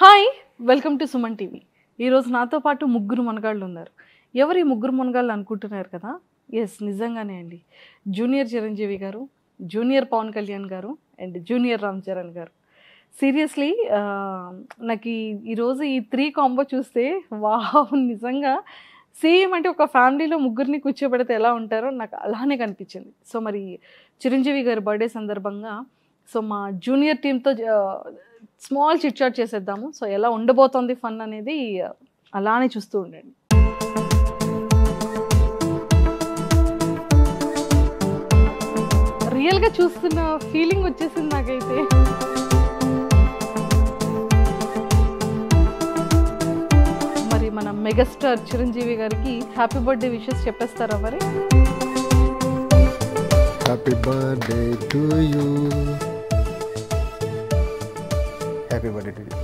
Hi welcome to Suman TV ఈరోజు నాతో పాటు ముగ్గురు మనగాళ్ళు ఉన్నారు ఎవరు ఈ ముగ్గురు మనగాళ్ళు అనుకుంటున్నారు కదా ఎస్ నిజంగానే అండి జూనియర్ చిరంజీవి గారు జూనియర్ పవన్ కళ్యాణ్ గారు అండ్ జూనియర్ రామ్ చరణ్ గారు సీరియస్లీ నాకు ఈరోజు ఈ త్రీ కాంబో చూస్తే వావ్ నిజంగా సేమ్ అంటే ఒక ఫ్యామిలీలో ముగ్గురిని కూర్చోబెడితే ఎలా ఉంటారో నాకు అలానే కనిపించింది సో మరి చిరంజీవి గారి బర్త్డే సందర్భంగా సో మా జూనియర్ టీంతో స్మాల్ చిట్ చాట్ చేసేద్దాము సో ఎలా ఉండబోతోంది ఫన్ అనేది అలానే చూస్తూ ఉండండి రియల్గా చూస్తున్న ఫీలింగ్ వచ్చేసింది నాకైతే మరి మన మెగాస్టార్ చిరంజీవి గారికి హ్యాపీ బర్త్డే విషెస్ చెప్పేస్తారా మరి happy birthday to you happy birthday to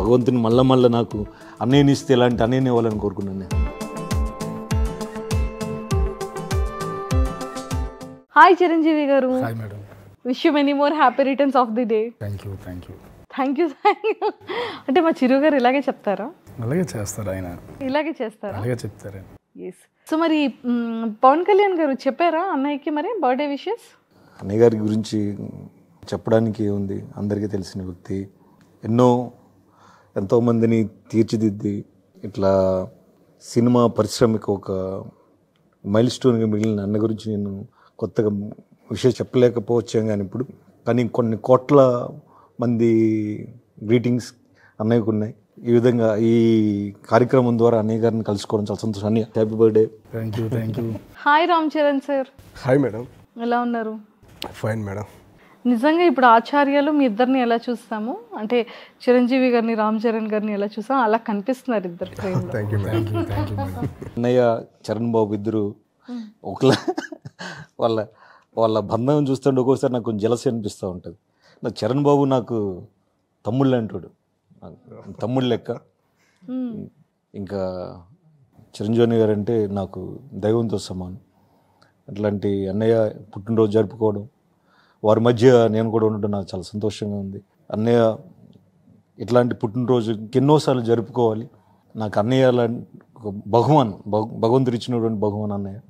భగవంతుని మళ్ళా మళ్ళీ నాకు అన్నయ్యనిస్తే ఇలాంటి అన్నయ్యని ఇవ్వాలని కోరుకున్నాను నేను hi Chiranjeevi garu hi madam wish you many more happy returns of the day thank you thank you thank you అంటే మా చిరు గారు ఇలాగే చెప్తారా అలాగే చేస్తారు ఆయన ఇలాగే చేస్తారు అలాగే చెప్తారు సో మరి పవన్ కళ్యాణ్ గారు చెప్పారా అన్నయ్యకి మరి బర్త్డే విషెస్ అన్నయ్య గారి గురించి చెప్పడానికి ఉంది అందరికీ తెలిసిన వ్యక్తి ఎన్నో ఎంతోమందిని తీర్చిదిద్ది ఇట్లా సినిమా పరిశ్రమకు ఒక మైల్ స్టోన్గా మిగిలిన అన్న గురించి నేను కొత్తగా విషయం చెప్పలేకపోవచ్చాను కానీ ఇప్పుడు కానీ కొన్ని కోట్ల మంది గ్రీటింగ్స్ అన్నయ్యకు ఉన్నాయి ఈ విధంగా ఈ కార్యక్రమం ద్వారా అన్నయ్య గారిని కలుసుకోవడం చాలా సంతోషం అన్నయ్య happy birthday thank you thank you hi Ram Charan sir hi madam ఎలా ఉన్నారు ఫైన్ మేడం నిజంగా ఇప్పుడు ఆచార్యాలు మీ ఇద్దరిని ఎలా చూస్తాము అంటే చిరంజీవి గారిని రామ్ చరణ్ గారిని ఎలా చూస్తాం అలా కనిపిస్తున్నారు ఇద్దరు అన్నయ్య చరణ్ బాబు ఇద్దరు ఒకలా వాళ్ళ వాళ్ళ బంధం చూస్తుంటే ఒక్కోసారి నాకు కొంచెం జలసి అనిపిస్తూ ఉంటుంది నాకు చరణ్ బాబు నాకు తమ్ముళ్ళు అంటాడు తమ్ముళ్ళు లెక్క ఇంకా చిరంజీవి గారు అంటే నాకు దైవంతో సమానం అట్లాంటి అన్నయ్య పుట్టినరోజు జరుపుకోవడం వారి మధ్య నేను కూడా ఉండడం నాకు చాలా సంతోషంగా ఉంది అన్నయ్య ఇట్లాంటి పుట్టినరోజు ఎన్నోసార్లు జరుపుకోవాలి నాకు అన్నయ్య లాంటి బహుమాన్ భగవంతుడు ఇచ్చినటువంటి బహుమాన్ అన్నయ్య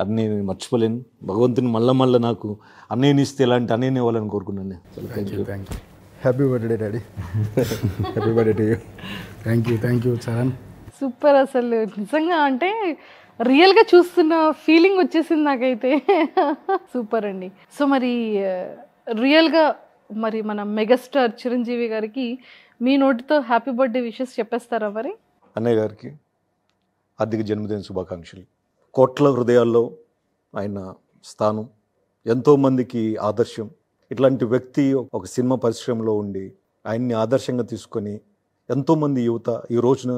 అది నేను మర్చిపోలేను భగవంతుని మళ్ళా మళ్ళీ నాకు అన్నయ్యని ఇస్తే ఇలాంటి అన్నయ్యని ఇవ్వాలని కోరుకున్నాను happy birthday daddy happy birthday to you thank you thank you Charan super అసలు నిజంగా అంటే రియల్గా చూస్తున్న ఫీలింగ్ వచ్చేసింది నాకైతే సూపర్ అండి సో మరి రియల్గా uh, మరి మన మెగాస్టార్ చిరంజీవి గారికి మీ నోటితో హ్యాపీ బర్త్డే విషెస్ చెప్పేస్తారా మరి అన్నయ్య గారికి అద్దెకి జన్మదిన శుభాకాంక్షలు కోట్ల హృదయాల్లో ఆయన స్థానం ఎంతోమందికి ఆదర్శం ఇట్లాంటి వ్యక్తి ఒక సినిమా పరిశ్రమలో ఉండి ఆయన్ని ఆదర్శంగా తీసుకొని ఎంతోమంది యువత ఈ రోజున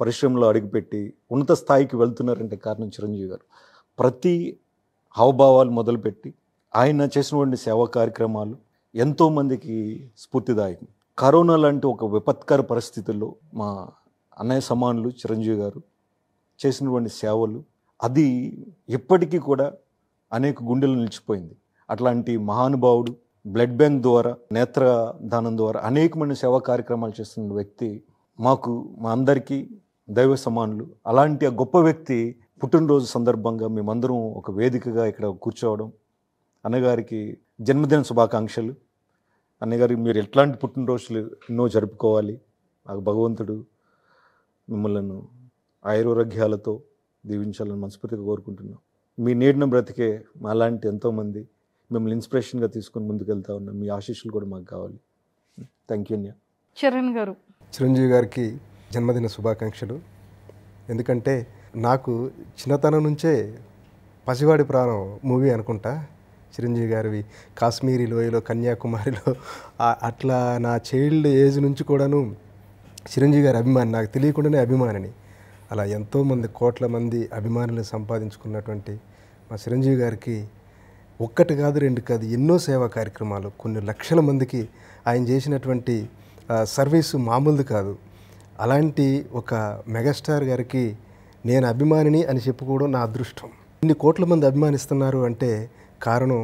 పరిశ్రమలో అడుగుపెట్టి ఉన్నత స్థాయికి వెళ్తున్నారంటే కారణం చిరంజీవి గారు ప్రతి హావభావాలు మొదలుపెట్టి ఆయన చేసినటువంటి సేవా కార్యక్రమాలు ఎంతోమందికి స్ఫూర్తిదాయకం కరోనా లాంటి ఒక విపత్కర పరిస్థితుల్లో మా అన్నయ్య సమానులు చిరంజీవి గారు చేసినటువంటి సేవలు అది ఇప్పటికీ కూడా అనేక గుండెలు నిలిచిపోయింది అట్లాంటి మహానుభావుడు బ్లడ్ బ్యాంక్ ద్వారా నేత్ర దానం ద్వారా అనేకమైన సేవా కార్యక్రమాలు చేస్తున్న వ్యక్తి మాకు మా అందరికీ దైవ సమానులు అలాంటి ఆ గొప్ప వ్యక్తి పుట్టినరోజు సందర్భంగా మేమందరం ఒక వేదికగా ఇక్కడ కూర్చోవడం అన్నగారికి జన్మదిన శుభాకాంక్షలు అన్నగారికి మీరు ఎట్లాంటి పుట్టినరోజులు ఎన్నో జరుపుకోవాలి నాకు భగవంతుడు మిమ్మల్ని ఆయుర్వరోగ్యాలతో దీవించాలని మనస్ఫూర్తిగా కోరుకుంటున్నాం మీ నీడిన బ్రతికే మాలాంటి ఎంతోమంది మిమ్మల్ని ఇన్స్పిరేషన్గా తీసుకొని ముందుకెళ్తా ఉన్నాం మీ ఆశీస్సులు కూడా మాకు కావాలి థ్యాంక్ యూ అన్య చరణ్ గారు చిరంజీవి గారికి జన్మదిన శుభాకాంక్షలు ఎందుకంటే నాకు చిన్నతనం నుంచే పసివాడి ప్రాణం మూవీ అనుకుంటా చిరంజీవి గారివి కాశ్మీరీ లోయలో కన్యాకుమారిలో అట్లా నా చైల్డ్ ఏజ్ నుంచి కూడాను చిరంజీవి గారి అభిమాని నాకు తెలియకుండానే అభిమానిని అలా ఎంతోమంది కోట్ల మంది అభిమానులు సంపాదించుకున్నటువంటి మా చిరంజీవి గారికి ఒక్కటి కాదు రెండు కాదు ఎన్నో సేవా కార్యక్రమాలు కొన్ని లక్షల మందికి ఆయన చేసినటువంటి సర్వీసు మామూలుది కాదు అలాంటి ఒక మెగాస్టార్ గారికి నేను అభిమానిని అని చెప్పుకోవడం నా అదృష్టం ఇన్ని కోట్ల మంది అభిమానిస్తున్నారు అంటే కారణం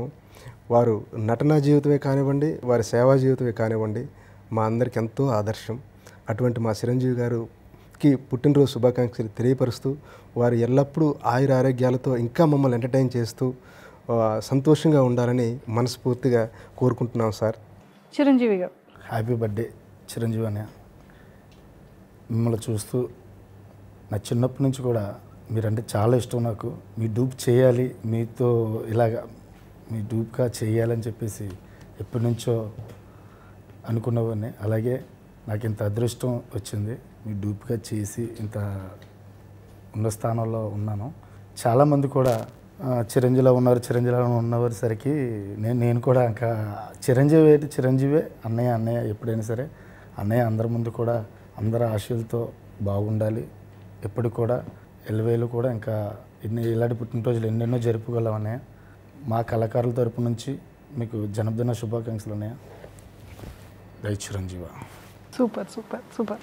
వారు నటనా జీవితమే కానివ్వండి వారి సేవా జీవితమే కానివ్వండి మా అందరికి ఎంతో ఆదర్శం అటువంటి మా చిరంజీవి గారు కి పుట్టినరోజు శుభాకాంక్షలు తెలియపరుస్తూ వారు ఎల్లప్పుడూ ఆయుర ఆరోగ్యాలతో ఇంకా మమ్మల్ని ఎంటర్టైన్ చేస్తూ సంతోషంగా ఉండాలని మనస్ఫూర్తిగా కోరుకుంటున్నాం సార్ చిరంజీవి గారు హ్యాపీ బర్త్డే చిరంజీవి అనే మిమ్మల్ని చూస్తూ నా చిన్నప్పటి నుంచి కూడా మీరంటే చాలా ఇష్టం నాకు మీ డూప్ చేయాలి మీతో ఇలాగ మీ డూప్గా చేయాలని చెప్పేసి ఎప్పటి నుంచో అనుకున్నవాడిని అలాగే నాకు ఇంత అదృష్టం వచ్చింది మీ డూప్గా చేసి ఇంత ఉన్న స్థానంలో ఉన్నాను చాలామంది కూడా చిరంజీవిలో ఉన్నారు చిరంజీవిలో సరికి నేను నేను కూడా ఇంకా చిరంజీవి ఏంటి చిరంజీవే అన్నయ్య అన్నయ్య ఎప్పుడైనా సరే అన్నయ్య అందరి ముందు కూడా అందరి ఆశలతో బాగుండాలి ఎప్పుడు కూడా ఎల్వేలు కూడా ఇంకా ఎన్ని ఇలాంటి పుట్టినరోజులు ఎన్నెన్నో జరుపుకోలేం అన్నయ్య మా కళాకారుల తరపు నుంచి మీకు జన్మదిన శుభాకాంక్షలు అన్నయ్య జై చిరంజీవ సూపర్ సూపర్ సూపర్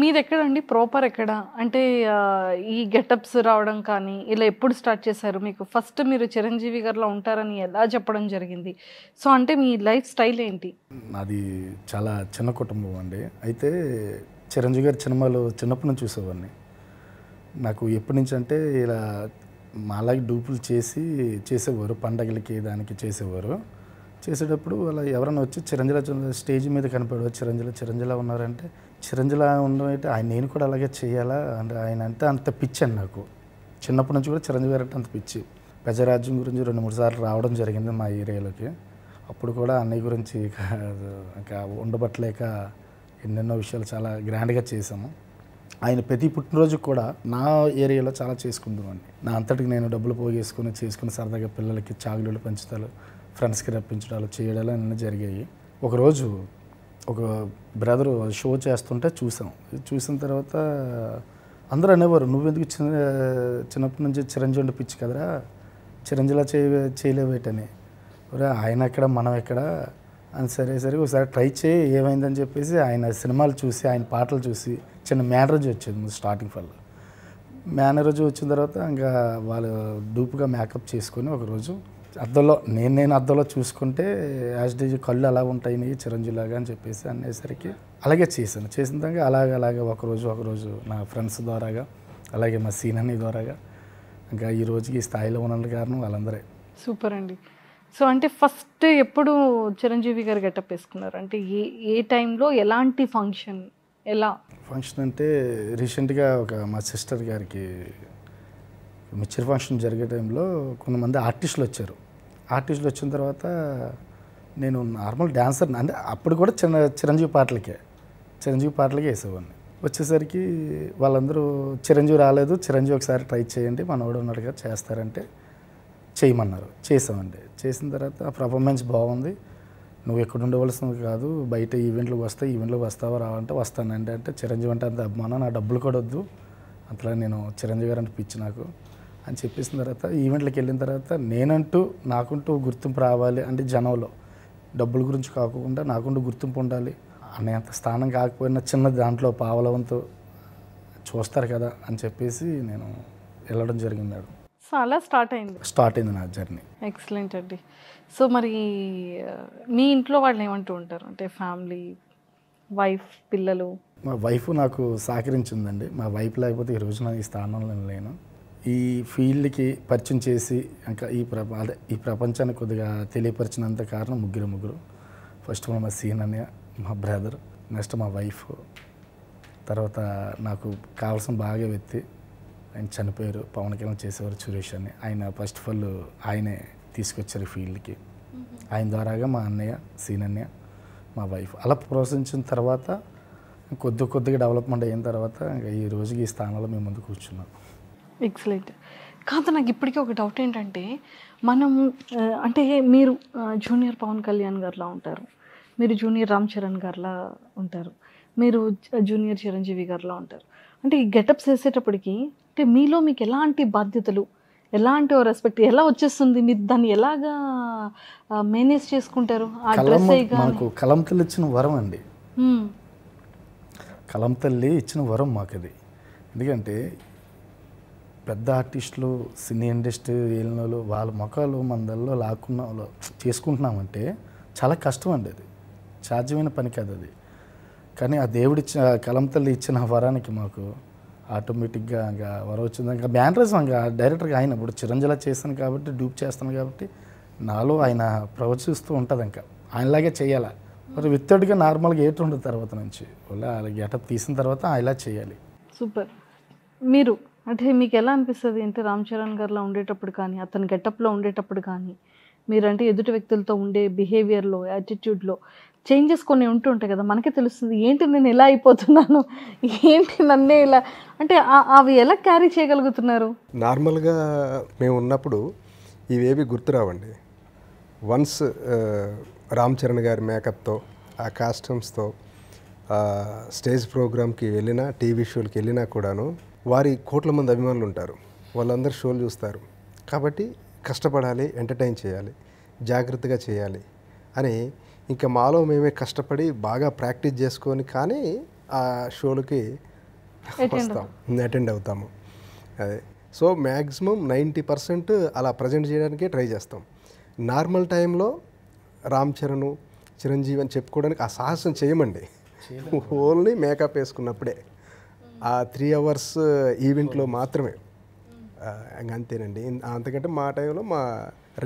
మీది ఎక్కడండి ప్రాపర్ ఎక్కడ అంటే ఈ గెటప్స్ రావడం కానీ ఇలా ఎప్పుడు స్టార్ట్ చేశారు మీకు ఫస్ట్ మీరు చిరంజీవి గారిలో ఉంటారని ఎలా చెప్పడం జరిగింది సో అంటే మీ లైఫ్ స్టైల్ ఏంటి నాది చాలా చిన్న కుటుంబం అండి అయితే చిరంజీవి గారి సినిమాలు చిన్నప్పటి నుంచి చూసేవాడిని నాకు ఎప్పటి నుంచి అంటే ఇలా అలాగే డూపులు చేసి చేసేవారు పండగలకి దానికి చేసేవారు చేసేటప్పుడు అలా ఎవరైనా వచ్చి చిరంజీల స్టేజ్ మీద కనపడు చిరంజీవి చిరంజీల ఉన్నారంటే చిరంజీల ఉండడం అయితే ఆయన నేను కూడా అలాగే చేయాలా అంటే ఆయన అంటే అంత పిచ్చి అండి నాకు చిన్నప్పటి నుంచి కూడా చిరంజీవి గారు అంటే అంత పిచ్చి ప్రజారాజ్యం గురించి రెండు మూడు సార్లు రావడం జరిగింది మా ఏరియాలోకి అప్పుడు కూడా అన్నయ్య గురించి ఇంకా ఉండబట్టలేక ఎన్నెన్నో విషయాలు చాలా గ్రాండ్గా చేశాము ఆయన ప్రతి పుట్టినరోజు కూడా నా ఏరియాలో చాలా అండి నా అంతటికి నేను డబ్బులు పోగేసుకుని చేసుకుని సరదాగా పిల్లలకి చాగులు పంచుతాలు ఫ్రెండ్స్కి రప్పించడాలు చేయడాలు అన్నీ జరిగాయి ఒకరోజు ఒక బ్రదరు షో చేస్తుంటే చూసాం చూసిన తర్వాత అందరూ అనేవారు నువ్వెందుకు చిన్న చిన్నప్పటి నుంచి చిరంజీవి అంటే పిచ్చి కదరా చిరంజీలా చేయ చేయలేవేటని ఒరే ఆయన ఎక్కడ మనం ఎక్కడ అని సరే సరే ఒకసారి ట్రై చేయి ఏమైందని చెప్పేసి ఆయన సినిమాలు చూసి ఆయన పాటలు చూసి చిన్న మేనరేజ్ వచ్చేది స్టార్టింగ్ వల్ల మేనరేజ్ వచ్చిన తర్వాత ఇంకా వాళ్ళు డూప్గా మేకప్ చేసుకొని ఒకరోజు అద్దంలో నేను నేను అద్దంలో చూసుకుంటే యాజ్ డీజ్ కళ్ళు అలా ఉంటాయి నీ చిరంజీవిలాగా అని చెప్పేసి అనేసరికి అలాగే చేశాను చేసిన తగ్గ అలాగే అలాగే ఒకరోజు ఒకరోజు నా ఫ్రెండ్స్ ద్వారాగా అలాగే మా సీనని ద్వారాగా ఇంకా ఈ రోజుకి ఈ స్థాయిలో ఉన్న కారణం వాళ్ళందరే సూపర్ అండి సో అంటే ఫస్ట్ ఎప్పుడు చిరంజీవి గారు గెటప్ వేసుకున్నారు అంటే ఏ ఏ టైంలో ఎలాంటి ఫంక్షన్ ఎలా ఫంక్షన్ అంటే రీసెంట్గా ఒక మా సిస్టర్ గారికి మిచ్చర్ ఫంక్షన్ జరిగే టైంలో కొంతమంది ఆర్టిస్టులు వచ్చారు ఆర్టిస్టులు వచ్చిన తర్వాత నేను నార్మల్ డ్యాన్సర్ అంటే అప్పుడు కూడా చిన్న చిరంజీవి పాటలకే చిరంజీవి పాటలకే వేసేవాడిని వచ్చేసరికి వాళ్ళందరూ చిరంజీవి రాలేదు చిరంజీవి ఒకసారి ట్రై చేయండి మనోడు ఉన్నాడు కదా చేస్తారంటే చేయమన్నారు చేసామండి చేసిన తర్వాత ఆ పర్ఫార్మెన్స్ బాగుంది నువ్వు ఎక్కడ ఉండవలసింది కాదు బయట ఈవెంట్లకు వస్తే ఈవెంట్లకు వస్తావా రావంటే వస్తానండి అంటే చిరంజీవి అంటే అంత అభిమానం నా డబ్బులు కూడా వద్దు అట్లా నేను చిరంజీవి గారు అంటే పిచ్చి నాకు అని చెప్పేసిన తర్వాత ఈవెంట్లకు వెళ్ళిన తర్వాత నేనంటూ నాకుంటూ గుర్తింపు రావాలి అంటే జనంలో డబ్బుల గురించి కాకుండా నాకుంటూ గుర్తింపు ఉండాలి అనే అంత స్థానం కాకపోయినా చిన్న దాంట్లో పావలవంతు చూస్తారు కదా అని చెప్పేసి నేను వెళ్ళడం జరిగింది మేడం సో అలా స్టార్ట్ అయింది స్టార్ట్ అయింది నా జర్నీ ఎక్సలెంట్ అండి సో మరి మీ ఇంట్లో వాళ్ళు ఏమంటూ ఉంటారు అంటే ఫ్యామిలీ వైఫ్ పిల్లలు మా వైఫ్ నాకు సహకరించిందండి మా వైఫ్ లేకపోతే ఈ నా ఈ స్థానంలో నేను లేను ఈ ఫీల్డ్కి పరిచయం చేసి ఇంకా ఈ ప్రప అదే ఈ ప్రపంచాన్ని కొద్దిగా తెలియపరిచినంత కారణం ముగ్గురు ముగ్గురు ఫస్ట్ ఆఫ్ ఆల్ మా సీన్ అన్నయ్య మా బ్రదర్ నెక్స్ట్ మా వైఫ్ తర్వాత నాకు కావాల్సిన బాగా వ్యక్తి ఆయన చనిపోయారు పవన్ కళ్యాణ్ చేసేవారు సురేష్ అని ఆయన ఫస్ట్ ఆఫ్ ఆల్ ఆయనే తీసుకొచ్చారు ఫీల్డ్కి ఆయన ద్వారాగా మా అన్నయ్య సీన్ అన్నయ్య మా వైఫ్ అలా ప్రోత్సహించిన తర్వాత కొద్ది కొద్దిగా డెవలప్మెంట్ అయిన తర్వాత ఇంకా ఈ రోజుకి ఈ స్థానంలో మేము ముందు కూర్చున్నాం ఎక్సలెంట్ కాదు నాకు ఇప్పటికీ ఒక డౌట్ ఏంటంటే మనం అంటే మీరు జూనియర్ పవన్ కళ్యాణ్ గారిలా ఉంటారు మీరు జూనియర్ రామ్ చరణ్ గారిలా ఉంటారు మీరు జూనియర్ చిరంజీవి గారిలా ఉంటారు అంటే ఈ గెటప్స్ వేసేటప్పటికి అంటే మీలో మీకు ఎలాంటి బాధ్యతలు ఎలాంటి రెస్పెక్ట్ ఎలా వచ్చేస్తుంది మీరు దాన్ని ఎలాగా మేనేజ్ చేసుకుంటారు ఆ డ్రెస్ మాకు కలం తల్లి ఇచ్చిన వరం అండి కలం తల్లి ఇచ్చిన వరం మాకు అది ఎందుకంటే పెద్ద ఆర్టిస్టులు సినీ ఇండస్ట్రీ వెళ్ళిన వాళ్ళు వాళ్ళ ముఖాలు మందల్లో లాక్కున్న వాళ్ళు చేసుకుంటున్నామంటే చాలా కష్టం అండి అది సాధ్యమైన పని కాదు అది కానీ ఆ దేవుడి కలం తల్లి ఇచ్చిన వరానికి మాకు ఆటోమేటిక్గా ఇంకా వరం వచ్చింది ఇంకా మేనరిజం ఇంకా డైరెక్టర్గా ఆయన ఇప్పుడు చిరంజీలా చేస్తాను కాబట్టి డూప్ చేస్తాను కాబట్టి నాలో ఆయన ప్రవచిస్తూ ఉంటుంది ఇంకా ఆయనలాగే చేయాలా మరి విత్తడిగా నార్మల్గా ఏటు ఉండదు తర్వాత నుంచి వాళ్ళ గెటప్ తీసిన తర్వాత ఆయన చేయాలి సూపర్ మీరు అంటే మీకు ఎలా అనిపిస్తుంది అంటే రామ్ చరణ్ గారిలో ఉండేటప్పుడు కానీ అతని గెటప్లో ఉండేటప్పుడు కానీ మీరంటే ఎదుటి వ్యక్తులతో ఉండే బిహేవియర్లో యాటిట్యూడ్లో చేంజెస్ కొన్ని ఉంటాయి కదా మనకే తెలుస్తుంది ఏంటి నేను ఎలా అయిపోతున్నాను ఏంటి నన్నే ఇలా అంటే అవి ఎలా క్యారీ చేయగలుగుతున్నారు నార్మల్గా మేము ఉన్నప్పుడు ఇవేవి గుర్తురావండి వన్స్ రామ్ చరణ్ గారి మేకప్తో ఆ కాస్ట్యూమ్స్తో స్టేజ్ ప్రోగ్రామ్కి వెళ్ళినా టీవీ షోలకి వెళ్ళినా కూడాను వారి కోట్ల మంది అభిమానులు ఉంటారు వాళ్ళందరూ షోలు చూస్తారు కాబట్టి కష్టపడాలి ఎంటర్టైన్ చేయాలి జాగ్రత్తగా చేయాలి అని ఇంకా మాలో మేమే కష్టపడి బాగా ప్రాక్టీస్ చేసుకొని కానీ ఆ షోలకి వస్తాం అటెండ్ అవుతాము అదే సో మ్యాక్సిమం నైంటీ పర్సెంట్ అలా ప్రజెంట్ చేయడానికే ట్రై చేస్తాం నార్మల్ టైంలో రామ్ చరణ్ చిరంజీవి అని చెప్పుకోవడానికి ఆ సాహసం చేయమండి ఓన్లీ మేకప్ వేసుకున్నప్పుడే ఆ త్రీ అవర్స్ ఈవెంట్లో మాత్రమే అంతేనండి అంతకంటే మా టైంలో మా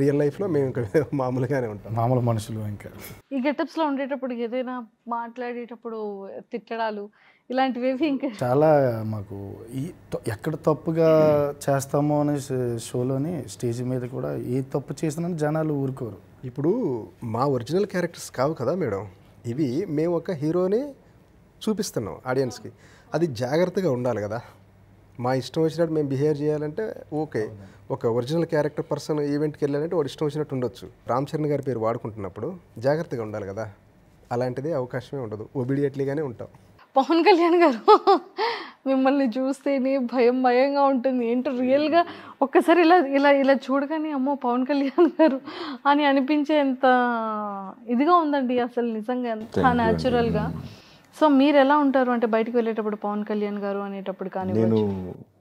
రియల్ లైఫ్లో మేము ఇంకా మామూలుగానే ఉంటాం మామూలు మనుషులు ఇంకా ఈ గెటప్స్లో ఉండేటప్పుడు ఏదైనా మాట్లాడేటప్పుడు తిట్టడాలు ఇలాంటివి ఇంకా చాలా మాకు ఈ ఎక్కడ తప్పుగా చేస్తామో అనే షోలోని స్టేజ్ మీద కూడా ఏ తప్పు చేసినా జనాలు ఊరుకోరు ఇప్పుడు మా ఒరిజినల్ క్యారెక్టర్స్ కావు కదా మేడం ఇవి మేము ఒక హీరోని చూపిస్తున్నాం ఆడియన్స్కి అది జాగ్రత్తగా ఉండాలి కదా మా ఇష్టం వచ్చినట్టు మేము బిహేవ్ చేయాలంటే ఓకే ఒక ఒరిజినల్ క్యారెక్టర్ పర్సన్ ఈవెంట్కి వెళ్ళాలంటే వాడు ఇష్టం వచ్చినట్టు ఉండొచ్చు రామ్ చరణ్ గారి పేరు వాడుకుంటున్నప్పుడు జాగ్రత్తగా ఉండాలి కదా అలాంటిది అవకాశమే ఉండదు ఒబిడియట్లీగానే ఉంటాం పవన్ కళ్యాణ్ గారు మిమ్మల్ని చూస్తేనే భయం భయంగా ఉంటుంది ఏంటో రియల్గా ఒక్కసారి ఇలా ఇలా ఇలా చూడగానే అమ్మో పవన్ కళ్యాణ్ గారు అని అనిపించేంత ఇదిగా ఉందండి అసలు నిజంగా ఎంత న్యాచురల్గా సో మీరు ఎలా ఉంటారు అంటే బయటకు వెళ్ళేటప్పుడు పవన్ కళ్యాణ్ గారు అనేటప్పుడు కానీ నేను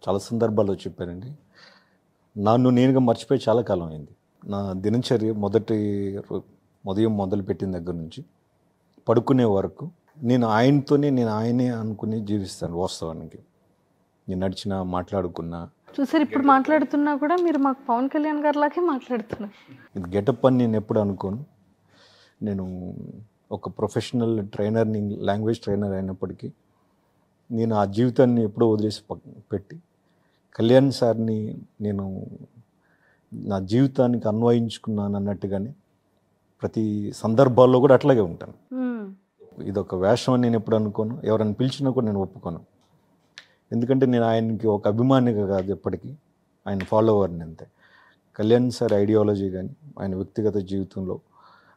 చాలా సందర్భాల్లో చెప్పానండి నన్ను నేనుగా మర్చిపోయి చాలా కాలం అయింది నా దినచర్య మొదటి ఉదయం మొదలు పెట్టిన దగ్గర నుంచి పడుకునే వరకు నేను ఆయనతోనే నేను ఆయనే అనుకుని జీవిస్తాను వాస్తవానికి నేను నడిచిన మాట్లాడుకున్నా చూసారు ఇప్పుడు మాట్లాడుతున్నా కూడా మీరు మాకు పవన్ కళ్యాణ్ గారి లాగే మాట్లాడుతున్నారు ఇది గెటప్ అని నేను ఎప్పుడు అనుకోను నేను ఒక ప్రొఫెషనల్ ట్రైనర్ని లాంగ్వేజ్ ట్రైనర్ అయినప్పటికీ నేను ఆ జీవితాన్ని ఎప్పుడో వదిలేసి పెట్టి కళ్యాణ్ సార్ని నేను నా జీవితానికి అన్వయించుకున్నాను అన్నట్టుగానే ప్రతి సందర్భాల్లో కూడా అట్లాగే ఉంటాను ఇదొక వేషం అని నేను ఎప్పుడు అనుకోను ఎవరైనా పిలిచినా కూడా నేను ఒప్పుకోను ఎందుకంటే నేను ఆయనకి ఒక అభిమానిగా కాదు ఎప్పటికీ ఆయన ఫాలోవర్ని అంతే కళ్యాణ్ సార్ ఐడియాలజీ కానీ ఆయన వ్యక్తిగత జీవితంలో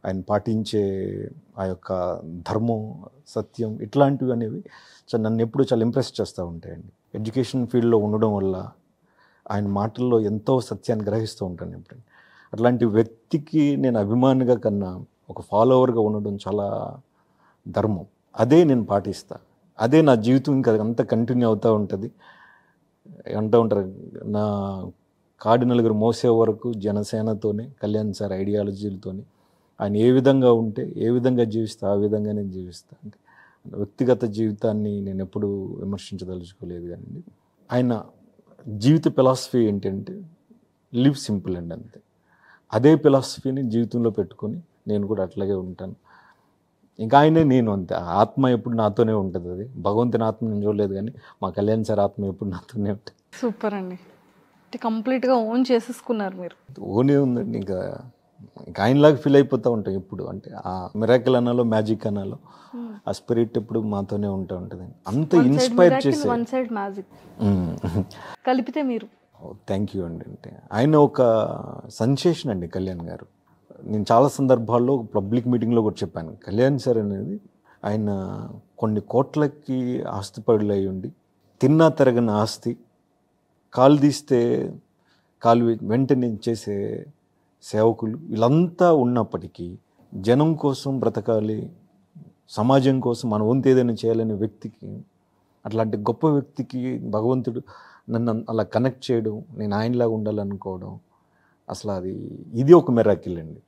ఆయన పాటించే ఆ యొక్క ధర్మం సత్యం ఇట్లాంటివి అనేవి నన్ను ఎప్పుడు చాలా ఇంప్రెస్ చేస్తూ ఉంటాయండి ఎడ్యుకేషన్ ఫీల్డ్లో ఉండడం వల్ల ఆయన మాటల్లో ఎంతో సత్యాన్ని గ్రహిస్తూ ఉంటాను ఎప్పుడు అట్లాంటి వ్యక్తికి నేను అభిమానిగా కన్నా ఒక ఫాలోవర్గా ఉండడం చాలా ధర్మం అదే నేను పాటిస్తా అదే నా జీవితం ఇంకా అంతా కంటిన్యూ అవుతూ ఉంటుంది అంటూ ఉంటారు నా కాడి నలుగురు మోసే వరకు జనసేనతోనే కళ్యాణ్ సార్ ఐడియాలజీలతోనే ఆయన ఏ విధంగా ఉంటే ఏ విధంగా జీవిస్తా ఆ విధంగా నేను జీవిస్తా అంటే వ్యక్తిగత జీవితాన్ని నేను ఎప్పుడూ విమర్శించదలుచుకోలేదు కానీ ఆయన జీవిత ఫిలాసఫీ ఏంటంటే లివ్ సింపుల్ అండి అంతే అదే ఫిలాసఫీని జీవితంలో పెట్టుకొని నేను కూడా అట్లాగే ఉంటాను ఇంకా ఆయనే నేను అంతే ఆత్మ ఎప్పుడు నాతోనే ఉంటుంది అది భగవంతుని ఆత్మ నేను చూడలేదు కానీ మా కళ్యాణ్ సార్ ఆత్మ ఎప్పుడు నాతోనే ఉంటుంది సూపర్ అండి కంప్లీట్గా ఓన్ చేసేసుకున్నారు మీరు ఓనే ఉందండి ఇంకా ఆయనలాగా ఫీల్ అయిపోతూ ఉంటాం ఇప్పుడు అంటే ఆ మిరాకిల్ అనాలో మ్యాజిక్ అనాలో ఆ స్పిరిట్ ఇప్పుడు మాతోనే ఉంటూ ఉంటుంది అంత ఇన్స్పైర్ చేసి వన్ సైడ్ మ్యాజిక్ కలిపితే మీరు థ్యాంక్ యూ అండి అంటే ఆయన ఒక సంచేషన్ అండి కళ్యాణ్ గారు నేను చాలా సందర్భాల్లో పబ్లిక్ మీటింగ్లో కూడా చెప్పాను కళ్యాణ్ సార్ అనేది ఆయన కొన్ని కోట్లకి ఆస్తిపరులై ఉండి తిన్నా తిరగని ఆస్తి కాలు తీస్తే కాలు వెంటనే చేసే సేవకులు వీళ్ళంతా ఉన్నప్పటికీ జనం కోసం బ్రతకాలి సమాజం కోసం మన వంతు ఏదైనా చేయాలనే వ్యక్తికి అట్లాంటి గొప్ప వ్యక్తికి భగవంతుడు నన్ను అలా కనెక్ట్ చేయడం నేను ఆయనలాగా ఉండాలనుకోవడం అసలు అది ఇది ఒక మెరాకిల్ అండి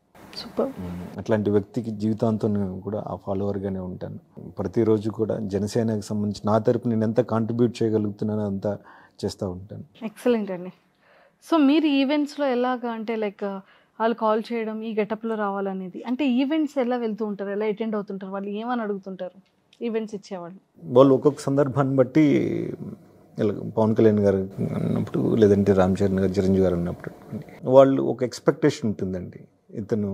అట్లాంటి వ్యక్తికి జీవితాంతం నేను కూడా ఆ ఫాలోవర్గానే ఉంటాను ప్రతిరోజు కూడా జనసేనకు సంబంధించి నా తరపు నేను ఎంత కాంట్రిబ్యూట్ చేయగలుగుతున్నానో అంతా చేస్తూ ఉంటాను ఎక్సలెంట్ అండి సో మీరు ఈవెంట్స్లో ఎలాగా అంటే లైక్ వాళ్ళు కాల్ చేయడం ఈ గెటప్లో రావాలనేది అంటే ఈవెంట్స్ ఎలా వెళ్తూ ఉంటారు ఎలా అటెండ్ అవుతుంటారు వాళ్ళు ఏమని అడుగుతుంటారు ఈవెంట్స్ ఇచ్చేవాళ్ళు వాళ్ళు ఒక్కొక్క సందర్భాన్ని బట్టి పవన్ కళ్యాణ్ గారు అన్నప్పుడు లేదంటే రామ్ చరణ్ గారు చిరంజీవి గారు అన్నప్పుడు వాళ్ళు ఒక ఎక్స్పెక్టేషన్ ఉంటుందండి ఇతను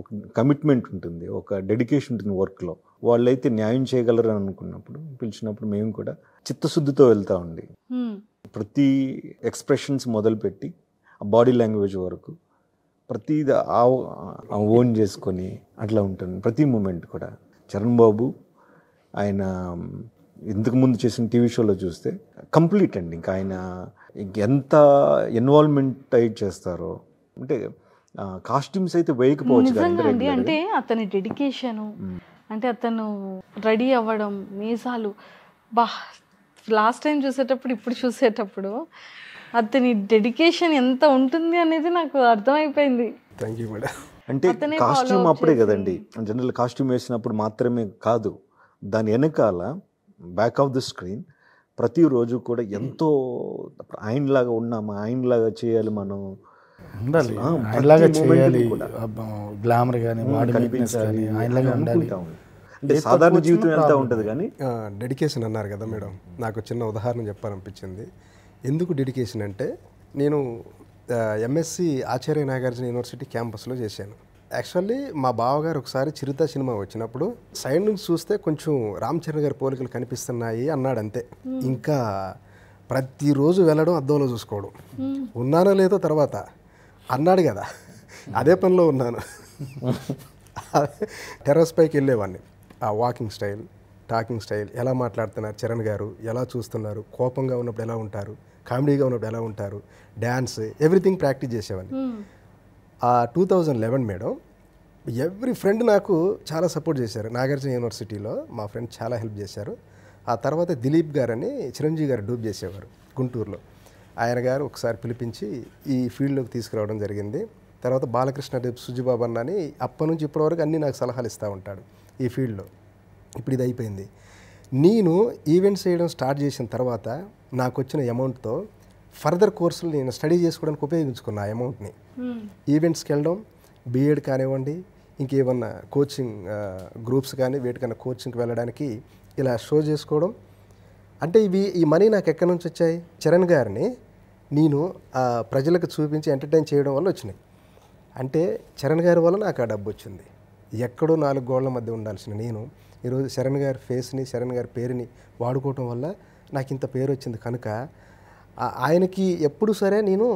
ఒక కమిట్మెంట్ ఉంటుంది ఒక డెడికేషన్ ఉంటుంది వర్క్లో వాళ్ళైతే న్యాయం చేయగలరు అని అనుకున్నప్పుడు పిలిచినప్పుడు మేము కూడా చిత్తశుద్ధితో వెళ్తామండి ప్రతి ఎక్స్ప్రెషన్స్ మొదలుపెట్టి బాడీ లాంగ్వేజ్ వరకు ప్రతిది ఓన్ చేసుకొని అట్లా ఉంటుంది ప్రతి మూమెంట్ కూడా చరణ్ బాబు ఆయన ఇంతకుముందు చేసిన టీవీ షోలో చూస్తే కంప్లీట్ అండి ఇంకా ఆయన ఎంత ఇన్వాల్వ్మెంట్ అయి చేస్తారో అంటే కాస్ట్యూమ్స్ అయితే వేయకపోవచ్చు అంటే అతని డెడికేషన్ అంటే అతను రెడీ అవ్వడం మీసాలు బా లాస్ట్ టైం చూసేటప్పుడు ఇప్పుడు చూసేటప్పుడు అతని డెడికేషన్ ఎంత ఉంటుంది అనేది నాకు అర్థమైపోయింది థ్యాంక్ యూ మేడం అంటే కాస్ట్యూమ్ అప్పుడే కదండి జనరల్ కాస్ట్యూమ్ వేసినప్పుడు మాత్రమే కాదు దాని వెనకాల బ్యాక్ ఆఫ్ ది స్క్రీన్ ప్రతిరోజు కూడా ఎంతో ఆయనలాగా ఉన్నాము ఆయనలాగా చేయాలి మనం ఉండాలి ఆయనలాగా చేయాలి గ్లామర్ hmm, కానీ బాడీ కానీ ఆయనలాగా ఉండాలి అంటే సాధారణ జీవితం ఎంత ఉంటుంది కానీ డెడికేషన్ అన్నారు కదా మేడం నాకు చిన్న ఉదాహరణ చెప్పాలనిపించింది ఎందుకు డెడికేషన్ అంటే నేను ఎంఎస్సి ఆచార్య నాగార్జున యూనివర్సిటీ క్యాంపస్లో చేశాను యాక్చువల్లీ మా బావగారు ఒకసారి చిరుత సినిమా వచ్చినప్పుడు సైడ్ నుంచి చూస్తే కొంచెం రామ్ చరణ్ గారి పోలికలు కనిపిస్తున్నాయి అన్నాడు అంతే ఇంకా ప్రతిరోజు వెళ్ళడం అద్దంలో చూసుకోవడం ఉన్నానో లేదో తర్వాత అన్నాడు కదా అదే పనిలో ఉన్నాను టెర్రస్ పైకి వెళ్ళేవాడిని ఆ వాకింగ్ స్టైల్ టాకింగ్ స్టైల్ ఎలా మాట్లాడుతున్నారు చరణ్ గారు ఎలా చూస్తున్నారు కోపంగా ఉన్నప్పుడు ఎలా ఉంటారు కామెడీగా ఉన్నప్పుడు ఎలా ఉంటారు డ్యాన్స్ ఎవ్రీథింగ్ ప్రాక్టీస్ చేసేవాడిని ఆ two thousand eleven madam every friend నాకు చాలా సపోర్ట్ చేశారు నాగార్జున యూనివర్సిటీలో మా ఫ్రెండ్ చాలా హెల్ప్ చేశారు ఆ తర్వాత దిలీప్ గారని చిరంజీవి గారు డూబ్ చేసేవారు గుంటూరులో ఆయన గారు ఒకసారి పిలిపించి ఈ ఫీల్డ్లోకి తీసుకురావడం జరిగింది తర్వాత బాలకృష్ణ రేపు సుజిబాబు అన్నని అప్పటి నుంచి ఇప్పటివరకు అన్నీ నాకు సలహాలు ఇస్తూ ఉంటాడు ఈ ఫీల్డ్లో ఇప్పుడు ఇది అయిపోయింది నేను ఈవెంట్స్ చేయడం స్టార్ట్ చేసిన తర్వాత నాకు వచ్చిన అమౌంట్తో ఫర్దర్ కోర్సులు నేను స్టడీ చేసుకోవడానికి ఉపయోగించుకున్న ఆ అమౌంట్ని ఈవెంట్స్కి వెళ్ళడం బీఎడ్ కానివ్వండి ఇంకేమన్నా కోచింగ్ గ్రూప్స్ కానీ వేటికన్నా కోచింగ్కి వెళ్ళడానికి ఇలా షో చేసుకోవడం అంటే ఇవి ఈ మనీ నాకు ఎక్కడి నుంచి వచ్చాయి చరణ్ గారిని నేను ప్రజలకు చూపించి ఎంటర్టైన్ చేయడం వల్ల వచ్చినాయి అంటే చరణ్ గారి వల్ల నాకు ఆ డబ్బు వచ్చింది ఎక్కడో నాలుగు గోళ్ల మధ్య ఉండాల్సిన నేను ఈరోజు శరణ్ గారి ఫేస్ని శరణ్ గారి పేరుని వాడుకోవటం వల్ల నాకు ఇంత పేరు వచ్చింది కనుక ఆయనకి ఎప్పుడు సరే నేను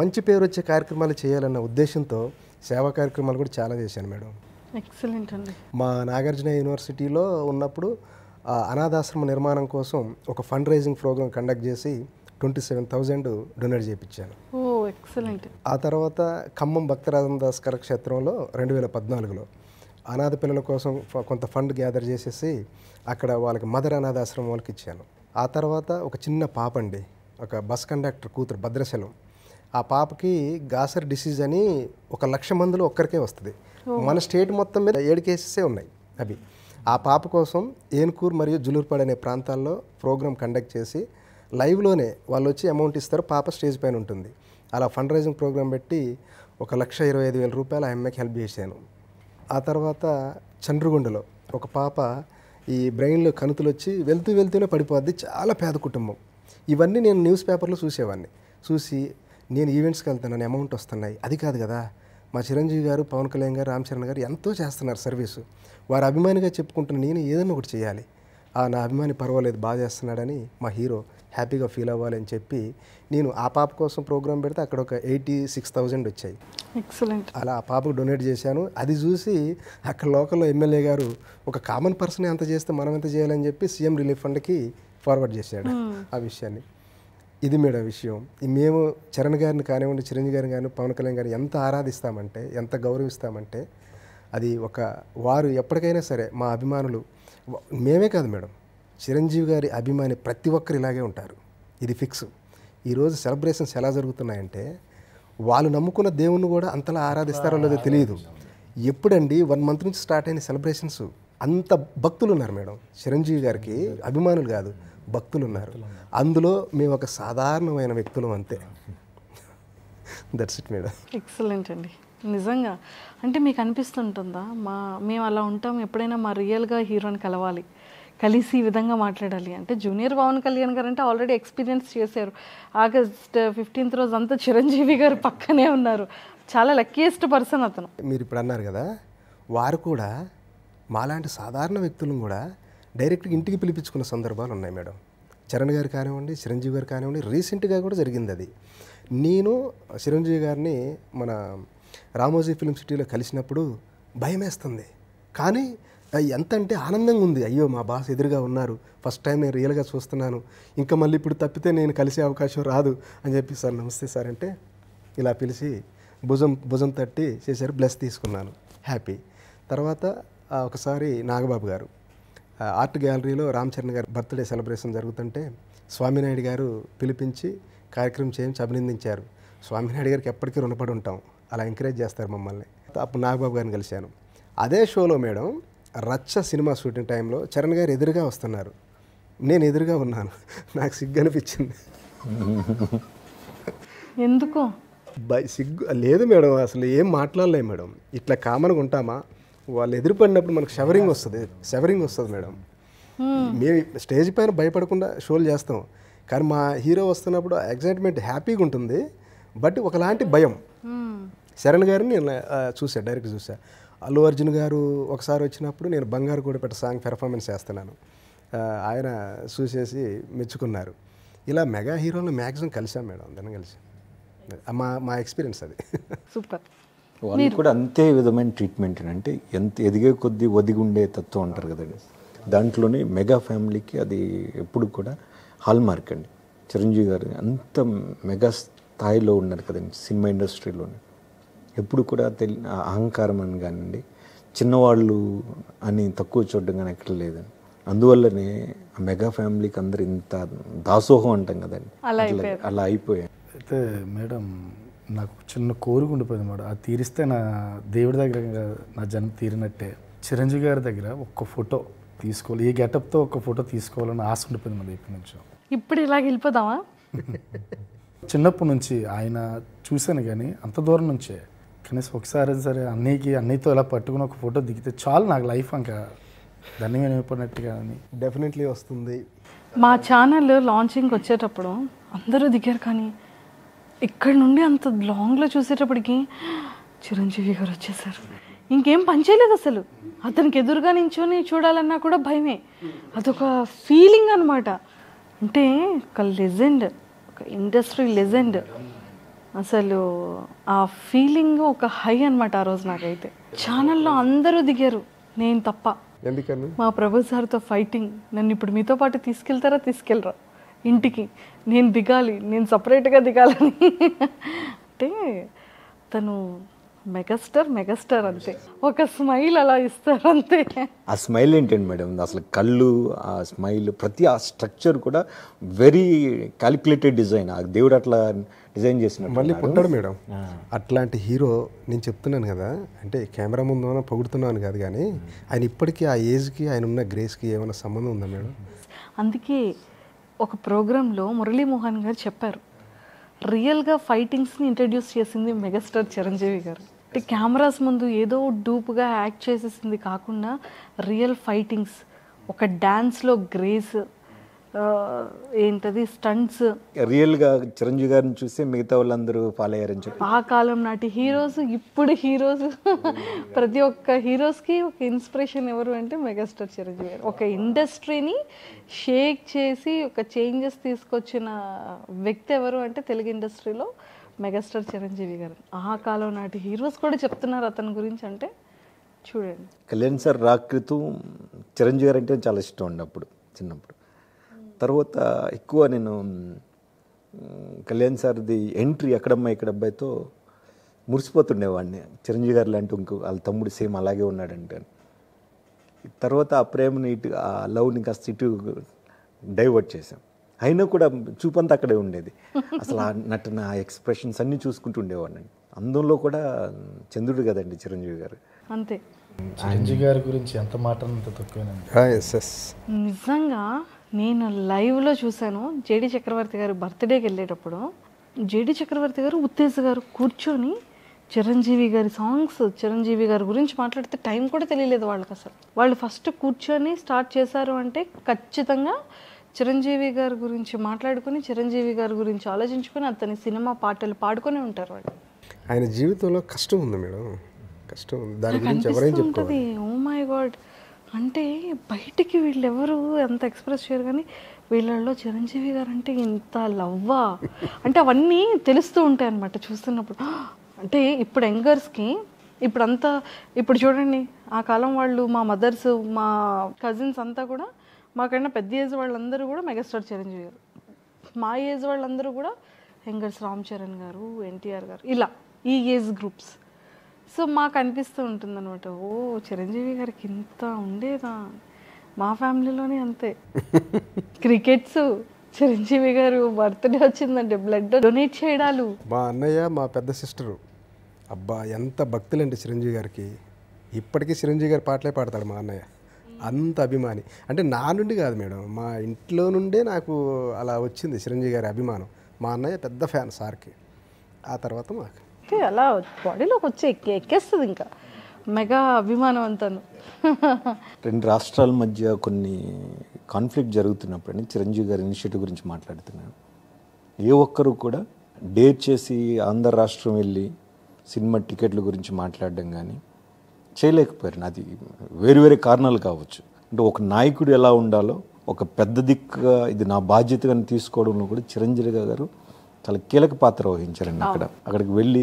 మంచి పేరు వచ్చే కార్యక్రమాలు చేయాలన్న ఉద్దేశంతో సేవా కార్యక్రమాలు కూడా చాలా చేశాను మేడం ఎక్సలెంట్ అండి మా నాగార్జున యూనివర్సిటీలో ఉన్నప్పుడు అనాథాశ్రమ నిర్మాణం కోసం ఒక ఫండ్ రైజింగ్ ప్రోగ్రామ్ కండక్ట్ చేసి ట్వంటీ సెవెన్ థౌజండ్ డొనేట్ చేయించాను ఓ ఎక్సలెంట్ ఆ తర్వాత ఖమ్మం భక్తరాజం దాస్ కరక్షేత్రంలో రెండు వేల పద్నాలుగులో అనాథ పిల్లల కోసం కొంత ఫండ్ గ్యాదర్ చేసేసి అక్కడ వాళ్ళకి మదర్ అనాథాశ్రమం వాళ్ళకి ఇచ్చాను ఆ తర్వాత ఒక చిన్న పాప అండి ఒక బస్ కండక్టర్ కూతురు భద్రశలం ఆ పాపకి గాసర్ డిసీజ్ అని ఒక లక్ష మందులు ఒక్కరికే వస్తుంది మన స్టేట్ మొత్తం మీద ఏడు కేసెసే ఉన్నాయి అవి ఆ పాప కోసం ఏన్కూర్ మరియు జులూర్పాడ్ అనే ప్రాంతాల్లో ప్రోగ్రామ్ కండక్ట్ చేసి లైవ్లోనే వాళ్ళు వచ్చి అమౌంట్ ఇస్తారు పాప స్టేజ్ పైన ఉంటుంది అలా ఫండ్ రైజింగ్ ప్రోగ్రాం పెట్టి ఒక లక్ష ఇరవై ఐదు వేల రూపాయలు ఆ అమ్మాయికి హెల్ప్ చేశాను ఆ తర్వాత చంద్రగుండలో ఒక పాప ఈ బ్రెయిన్లో కణుతులు వచ్చి వెళ్తూ వెళ్తూనే పడిపోద్ది చాలా పేద కుటుంబం ఇవన్నీ నేను న్యూస్ పేపర్లో చూసేవాడిని చూసి నేను ఈవెంట్స్కి వెళ్తున్నాను అమౌంట్ వస్తున్నాయి అది కాదు కదా మా చిరంజీవి గారు పవన్ కళ్యాణ్ గారు రామ్ చరణ్ గారు ఎంతో చేస్తున్నారు సర్వీసు వారు అభిమానిగా చెప్పుకుంటున్న నేను ఏదైనా ఒకటి చేయాలి నా అభిమాని పర్వాలేదు బాగా చేస్తున్నాడని మా హీరో హ్యాపీగా ఫీల్ అవ్వాలని చెప్పి నేను ఆ పాప కోసం ప్రోగ్రామ్ పెడితే అక్కడ ఒక ఎయిటీ సిక్స్ థౌజండ్ వచ్చాయి ఎక్సలెంట్ అలా ఆ పాపకు డొనేట్ చేశాను అది చూసి అక్కడ లోకల్లో ఎమ్మెల్యే గారు ఒక కామన్ పర్సన్ ఎంత చేస్తే మనం ఎంత చేయాలని చెప్పి సీఎం రిలీఫ్ ఫండ్కి ఫార్వర్డ్ చేశాడు hmm. ఆ విషయాన్ని ఇది మేడం విషయం మేము చరణ్ గారిని కానివ్వండి చిరంజీవి గారిని కానీ పవన్ కళ్యాణ్ గారిని ఎంత ఆరాధిస్తామంటే ఎంత గౌరవిస్తామంటే అది ఒక వారు ఎప్పటికైనా సరే మా అభిమానులు మేమే కాదు మేడం చిరంజీవి గారి అభిమాని ప్రతి ఒక్కరు ఇలాగే ఉంటారు ఇది ఫిక్స్ ఈరోజు సెలబ్రేషన్స్ ఎలా జరుగుతున్నాయంటే వాళ్ళు నమ్ముకున్న దేవుణ్ణి కూడా అంతలా ఆరాధిస్తారో లేదో తెలియదు ఎప్పుడండి వన్ మంత్ నుంచి స్టార్ట్ అయిన సెలబ్రేషన్స్ అంత భక్తులు ఉన్నారు మేడం చిరంజీవి గారికి అభిమానులు కాదు భక్తులు ఉన్నారు అందులో మేము ఒక సాధారణమైన వ్యక్తులం అంతే దట్స్ ఇట్ మేడం ఎక్సలెంట్ అండి నిజంగా అంటే మీకు అనిపిస్తుంటుందా మా మేము అలా ఉంటాం ఎప్పుడైనా మా రియల్గా హీరోని కలవాలి కలిసి ఈ విధంగా మాట్లాడాలి అంటే జూనియర్ పవన్ కళ్యాణ్ గారు అంటే ఆల్రెడీ ఎక్స్పీరియన్స్ చేశారు ఆగస్ట్ ఫిఫ్టీన్త్ రోజు అంతా చిరంజీవి గారు పక్కనే ఉన్నారు చాలా లక్కీయెస్ట్ పర్సన్ అతను మీరు ఇప్పుడు అన్నారు కదా వారు కూడా మాలాంటి సాధారణ వ్యక్తులను కూడా డైరెక్ట్గా ఇంటికి పిలిపించుకున్న సందర్భాలు ఉన్నాయి మేడం చరణ్ గారు కానివ్వండి చిరంజీవి గారు కానివ్వండి రీసెంట్గా కూడా జరిగింది అది నేను చిరంజీవి గారిని మన రామోజీ ఫిలిం సిటీలో కలిసినప్పుడు భయమేస్తుంది కానీ ఎంత అంటే ఆనందంగా ఉంది అయ్యో మా బాస్ ఎదురుగా ఉన్నారు ఫస్ట్ టైం నేను రియల్గా చూస్తున్నాను ఇంకా మళ్ళీ ఇప్పుడు తప్పితే నేను కలిసే అవకాశం రాదు అని చెప్పి సార్ నమస్తే సార్ అంటే ఇలా పిలిచి భుజం భుజం తట్టి చేశారు బ్లెస్ తీసుకున్నాను హ్యాపీ తర్వాత ఒకసారి నాగబాబు గారు ఆర్ట్ గ్యాలరీలో రామ్ చరణ్ గారు బర్త్డే సెలబ్రేషన్ జరుగుతుంటే స్వామినాయుడు గారు పిలిపించి కార్యక్రమం చేయించి అభినందించారు స్వామినాయుడు గారికి ఎప్పటికీ రుణపడి ఉంటాం అలా ఎంకరేజ్ చేస్తారు మమ్మల్ని అప్పుడు నాగబాబు గారిని కలిశాను అదే షోలో మేడం రచ్చ సినిమా షూటింగ్ టైంలో చరణ్ గారు ఎదురుగా వస్తున్నారు నేను ఎదురుగా ఉన్నాను నాకు సిగ్గు అనిపించింది ఎందుకు సిగ్గు లేదు మేడం అసలు ఏం మాట్లాడలేము మేడం ఇట్లా కామన్గా ఉంటామా వాళ్ళు ఎదురుపడినప్పుడు మనకు షవరింగ్ వస్తుంది షవరింగ్ వస్తుంది మేడం మేము స్టేజ్ పైన భయపడకుండా షోలు చేస్తాం కానీ మా హీరో వస్తున్నప్పుడు ఎగ్జైట్మెంట్ హ్యాపీగా ఉంటుంది బట్ ఒకలాంటి భయం శరణ్ గారిని నేను చూసా డైరెక్ట్ చూసా అల్లు అర్జున్ గారు ఒకసారి వచ్చినప్పుడు నేను బంగారు పెట్ట సాంగ్ పెర్ఫార్మెన్స్ చేస్తున్నాను ఆయన చూసేసి మెచ్చుకున్నారు ఇలా మెగా హీరోలు మ్యాక్సిమం కలిసాం మేడం అందరం కలిసి మా మా ఎక్స్పీరియన్స్ అది సూపర్ వాళ్ళకి కూడా అంతే విధమైన ట్రీట్మెంట్ అంటే ఎంత ఎదిగే కొద్దీ ఉండే తత్వం అంటారు కదండి దాంట్లోనే మెగా ఫ్యామిలీకి అది ఎప్పుడు కూడా హాల్ మార్క్ అండి చిరంజీవి గారు అంత మెగా స్థాయిలో ఉన్నారు కదండి సినిమా ఇండస్ట్రీలోనే ఎప్పుడు కూడా తెలి అహంకారం అని కానివ్వండి చిన్నవాళ్ళు అని తక్కువ చూడడం కానీ ఎక్కడ లేదండి అందువల్లనే మెగా ఫ్యామిలీకి అందరు ఇంత దాసోహం అంటాం కదండి అలా అయిపోయాయి అయితే మేడం నాకు చిన్న కోరిక ఉండిపోయింది మేడం అది తీరిస్తే నా దేవుడి దగ్గర నా జన్మ తీరినట్టే చిరంజీవి గారి దగ్గర ఒక్క ఫోటో తీసుకోవాలి ఈ గెటప్తో ఒక ఫోటో తీసుకోవాలని ఆశ ఉండిపోయింది మన దగ్గర నుంచి ఇప్పుడు ఇలా వెళ్ళిపోదామా చిన్నప్పటి నుంచి ఆయన చూశాను కానీ అంత దూరం నుంచే కనీసం ఒకసారి సరే అన్నీకి అన్నీతో ఇలా పట్టుకుని ఒక ఫోటో దిగితే చాలు నాకు లైఫ్ ఇంకా ధన్యమైన మేము అయిపోయినట్టుగా డెఫినెట్లీ వస్తుంది మా ఛానల్ లాంచింగ్ వచ్చేటప్పుడు అందరూ దిగారు కానీ ఇక్కడ నుండి అంత లాంగ్లో చూసేటప్పటికి చిరంజీవి గారు వచ్చేసారు ఇంకేం చేయలేదు అసలు అతనికి ఎదురుగా నించొని చూడాలన్నా కూడా భయమే అదొక ఫీలింగ్ అనమాట అంటే ఒక లెజెండ్ ఒక ఇండస్ట్రీ లెజెండ్ అసలు ఆ ఫీలింగ్ ఒక హై అనమాట ఆ రోజు నాకైతే ఛానల్లో అందరూ దిగారు నేను తప్ప ఎందుకని మా ప్రభు సార్తో ఫైటింగ్ నన్ను ఇప్పుడు మీతో పాటు తీసుకెళ్తారా తీసుకెళ్ళరా ఇంటికి నేను దిగాలి నేను సపరేట్గా దిగాలని అంటే తను మెగాస్టార్ మెగాస్టార్ అంతే ఒక స్మైల్ అలా ఇస్తారు అంతే ఆ స్మైల్ ఏంటండి మేడం అసలు కళ్ళు ఆ స్మైల్ ప్రతి ఆ స్ట్రక్చర్ కూడా వెరీ క్యాలిక్యులేటెడ్ డిజైన్ ఆ దేవుడు అట్లా డిజైన్ చేసిన మళ్ళీ పుట్టాడు మేడం అట్లాంటి హీరో నేను చెప్తున్నాను కదా అంటే కెమెరా ముందు పొగుడుతున్నాను కాదు కానీ ఆయన ఇప్పటికీ ఆ ఏజ్కి ఆయన ఉన్న గ్రేస్కి ఏమైనా సంబంధం ఉందా మేడం అందుకే ఒక ప్రోగ్రాంలో మురళీమోహన్ గారు చెప్పారు రియల్గా ఫైటింగ్స్ని ఇంట్రడ్యూస్ చేసింది మెగాస్టార్ చిరంజీవి గారు అంటే కెమెరాస్ ముందు ఏదో డూప్గా యాక్ట్ చేసేసింది కాకుండా రియల్ ఫైటింగ్స్ ఒక డ్యాన్స్లో గ్రేస్ ఏంటది స్టంట్స్ రియల్గా చిరంజీవి గారిని చూసి మిగతా వాళ్ళందరూ ఫాలో అయ్యారని చెప్పి ఆ కాలం నాటి హీరోస్ ఇప్పుడు హీరోస్ ప్రతి ఒక్క హీరోస్కి ఒక ఇన్స్పిరేషన్ ఎవరు అంటే మెగాస్టార్ చిరంజీవి గారు ఒక ఇండస్ట్రీని షేక్ చేసి ఒక చేంజెస్ తీసుకొచ్చిన వ్యక్తి ఎవరు అంటే తెలుగు ఇండస్ట్రీలో మెగాస్టార్ చిరంజీవి గారు ఆ కాలం నాటి హీరోస్ కూడా చెప్తున్నారు అతని గురించి అంటే చూడండి కళ్యాణ్ సార్ రాకృతం చిరంజీవి గారు అంటే చాలా ఇష్టం అండి అప్పుడు చిన్నప్పుడు తర్వాత ఎక్కువ నేను కళ్యాణ్ సార్ది ఎంట్రీ ఎక్కడమ్మా ఇక్కడ అబ్బాయితో మురిసిపోతుండేవాడిని చిరంజీవి గారు లాంటి ఇంకో వాళ్ళ తమ్ముడు సేమ్ అలాగే ఉన్నాడంటే తర్వాత ఆ ప్రేమని ఇటు ఆ లవ్ని కాస్త ఇటు డైవర్ట్ చేశాం అయినా కూడా చూపంతా అక్కడే ఉండేది అసలు ఆ నటన ఎక్స్ప్రెషన్స్ అన్నీ చూసుకుంటూ ఉండేవాడిని అందంలో కూడా చంద్రుడు కదండి చిరంజీవి గారు అంతే చిరంజీవి గారి గురించి ఎంత మాట అంత ఎస్ ah, నిజంగా నేను లైవ్లో చూశాను జేడి చక్రవర్తి గారు బర్త్డేకి వెళ్ళేటప్పుడు జేడి చక్రవర్తి గారు ఉత్తేజ్ గారు కూర్చొని చిరంజీవి గారి సాంగ్స్ చిరంజీవి గారి గురించి మాట్లాడితే టైం కూడా తెలియలేదు వాళ్ళకి అసలు వాళ్ళు ఫస్ట్ కూర్చొని స్టార్ట్ చేశారు అంటే ఖచ్చితంగా చిరంజీవి గారి గురించి మాట్లాడుకుని చిరంజీవి గారి గురించి ఆలోచించుకొని అతని సినిమా పాటలు పాడుకొని ఉంటారు వాళ్ళు ఆయన జీవితంలో కష్టం ఉంది మేడం కష్టం దాని గురించి ఎవరైనా చెప్తుంది ఓ మై గాడ్ అంటే బయటికి వీళ్ళెవరు ఎంత ఎక్స్ప్రెస్ చేయరు కానీ వీళ్ళల్లో చిరంజీవి గారు అంటే ఇంత లవ్వా అంటే అవన్నీ తెలుస్తూ ఉంటాయి అనమాట చూస్తున్నప్పుడు అంటే ఇప్పుడు యంగర్స్కి ఇప్పుడంతా ఇప్పుడు చూడండి ఆ కాలం వాళ్ళు మా మదర్స్ మా కజిన్స్ అంతా కూడా మాకన్నా పెద్ద ఏజ్ వాళ్ళందరూ కూడా మెగాస్టార్ చిరంజీవి గారు మా ఏజ్ వాళ్ళందరూ కూడా యంగర్స్ రామ్ చరణ్ గారు ఎన్టీఆర్ గారు ఇలా ఈ ఏజ్ గ్రూప్స్ సో మాకు అనిపిస్తూ ఉంటుంది అనమాట ఓ చిరంజీవి గారికి ఇంత ఉండేదా మా ఫ్యామిలీలోనే అంతే క్రికెట్స్ చిరంజీవి గారు బర్త్డే వచ్చిందంటే బ్లడ్ డొనేట్ చేయడాలు మా అన్నయ్య మా పెద్ద సిస్టరు అబ్బా ఎంత భక్తులండి చిరంజీవి గారికి ఇప్పటికీ చిరంజీవి గారి పాటలే పాడతాడు మా అన్నయ్య అంత అభిమాని అంటే నా నుండి కాదు మేడం మా ఇంట్లో నుండే నాకు అలా వచ్చింది చిరంజీవి గారి అభిమానం మా అన్నయ్య పెద్ద ఫ్యాన్ సార్కి ఆ తర్వాత మాకు ఎక్కితే అలా బాడీలోకి వచ్చి ఎక్కి ఎక్కేస్తుంది ఇంకా మెగా అభిమానం అంతాను రెండు రాష్ట్రాల మధ్య కొన్ని కాన్ఫ్లిక్ట్ జరుగుతున్నప్పుడు చిరంజీవి గారి ఇనిషియేటివ్ గురించి మాట్లాడుతున్నాను ఏ ఒక్కరు కూడా డేట్ చేసి ఆంధ్ర రాష్ట్రం వెళ్ళి సినిమా టికెట్ల గురించి మాట్లాడడం కానీ చేయలేకపోయారు అది వేరు వేరే కారణాలు కావచ్చు అంటే ఒక నాయకుడు ఎలా ఉండాలో ఒక పెద్ద దిక్కుగా ఇది నా బాధ్యతగా తీసుకోవడంలో కూడా చిరంజీవి గారు చాలా కీలక పాత్ర వహించారండి అక్కడ అక్కడికి వెళ్ళి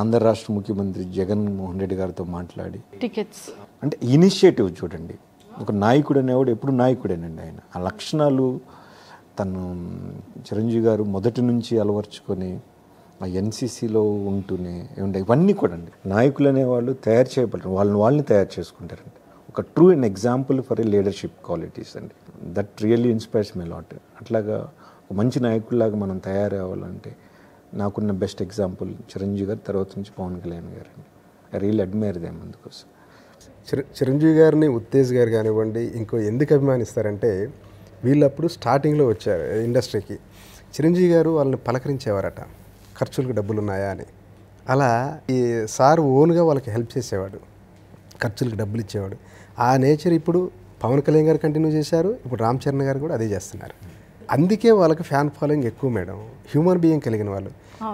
ఆంధ్ర రాష్ట్ర ముఖ్యమంత్రి జగన్మోహన్ రెడ్డి గారితో మాట్లాడి టికెట్స్ అంటే ఇనిషియేటివ్ చూడండి ఒక నాయకుడు అనేవాడు ఎప్పుడు నాయకుడేనండి ఆయన ఆ లక్షణాలు తను చిరంజీవి గారు మొదటి నుంచి అలవర్చుకొని ఆ ఎన్సీసీలో ఉంటూనే ఏముంటాయి ఇవన్నీ కూడా అండి నాయకులు అనేవాళ్ళు తయారు చేయబడరు వాళ్ళని వాళ్ళని తయారు చేసుకుంటారండి ఒక true and example for a leadership qualities అండి that really inspires my lot అట్లాగా ఒక మంచి నాయకుడిలాగా మనం తయారవ్వాలంటే నాకున్న బెస్ట్ ఎగ్జాంపుల్ చిరంజీవి గారు తర్వాత నుంచి పవన్ కళ్యాణ్ గారు అండి ఐ రియల్ అడ్మైర్ దేమ్ అందుకోసం చిర చిరంజీవి గారిని ఉత్తేజ్ గారు కానివ్వండి ఇంకో ఎందుకు అభిమానిస్తారంటే వీళ్ళప్పుడు స్టార్టింగ్లో వచ్చారు ఇండస్ట్రీకి చిరంజీవి గారు వాళ్ళని పలకరించేవారట ఖర్చులకు డబ్బులు ఉన్నాయా అని అలా ఈ సార్ ఓన్గా వాళ్ళకి హెల్ప్ చేసేవాడు ఖర్చులకు డబ్బులు ఇచ్చేవాడు ఆ నేచర్ ఇప్పుడు పవన్ కళ్యాణ్ గారు కంటిన్యూ చేశారు ఇప్పుడు రామ్ చరణ్ గారు కూడా అదే చేస్తున్నారు అందుకే వాళ్ళకి ఫ్యాన్ ఫాలోయింగ్ ఎక్కువ మేడం హ్యూమన్ బీయింగ్ కలిగిన వాళ్ళు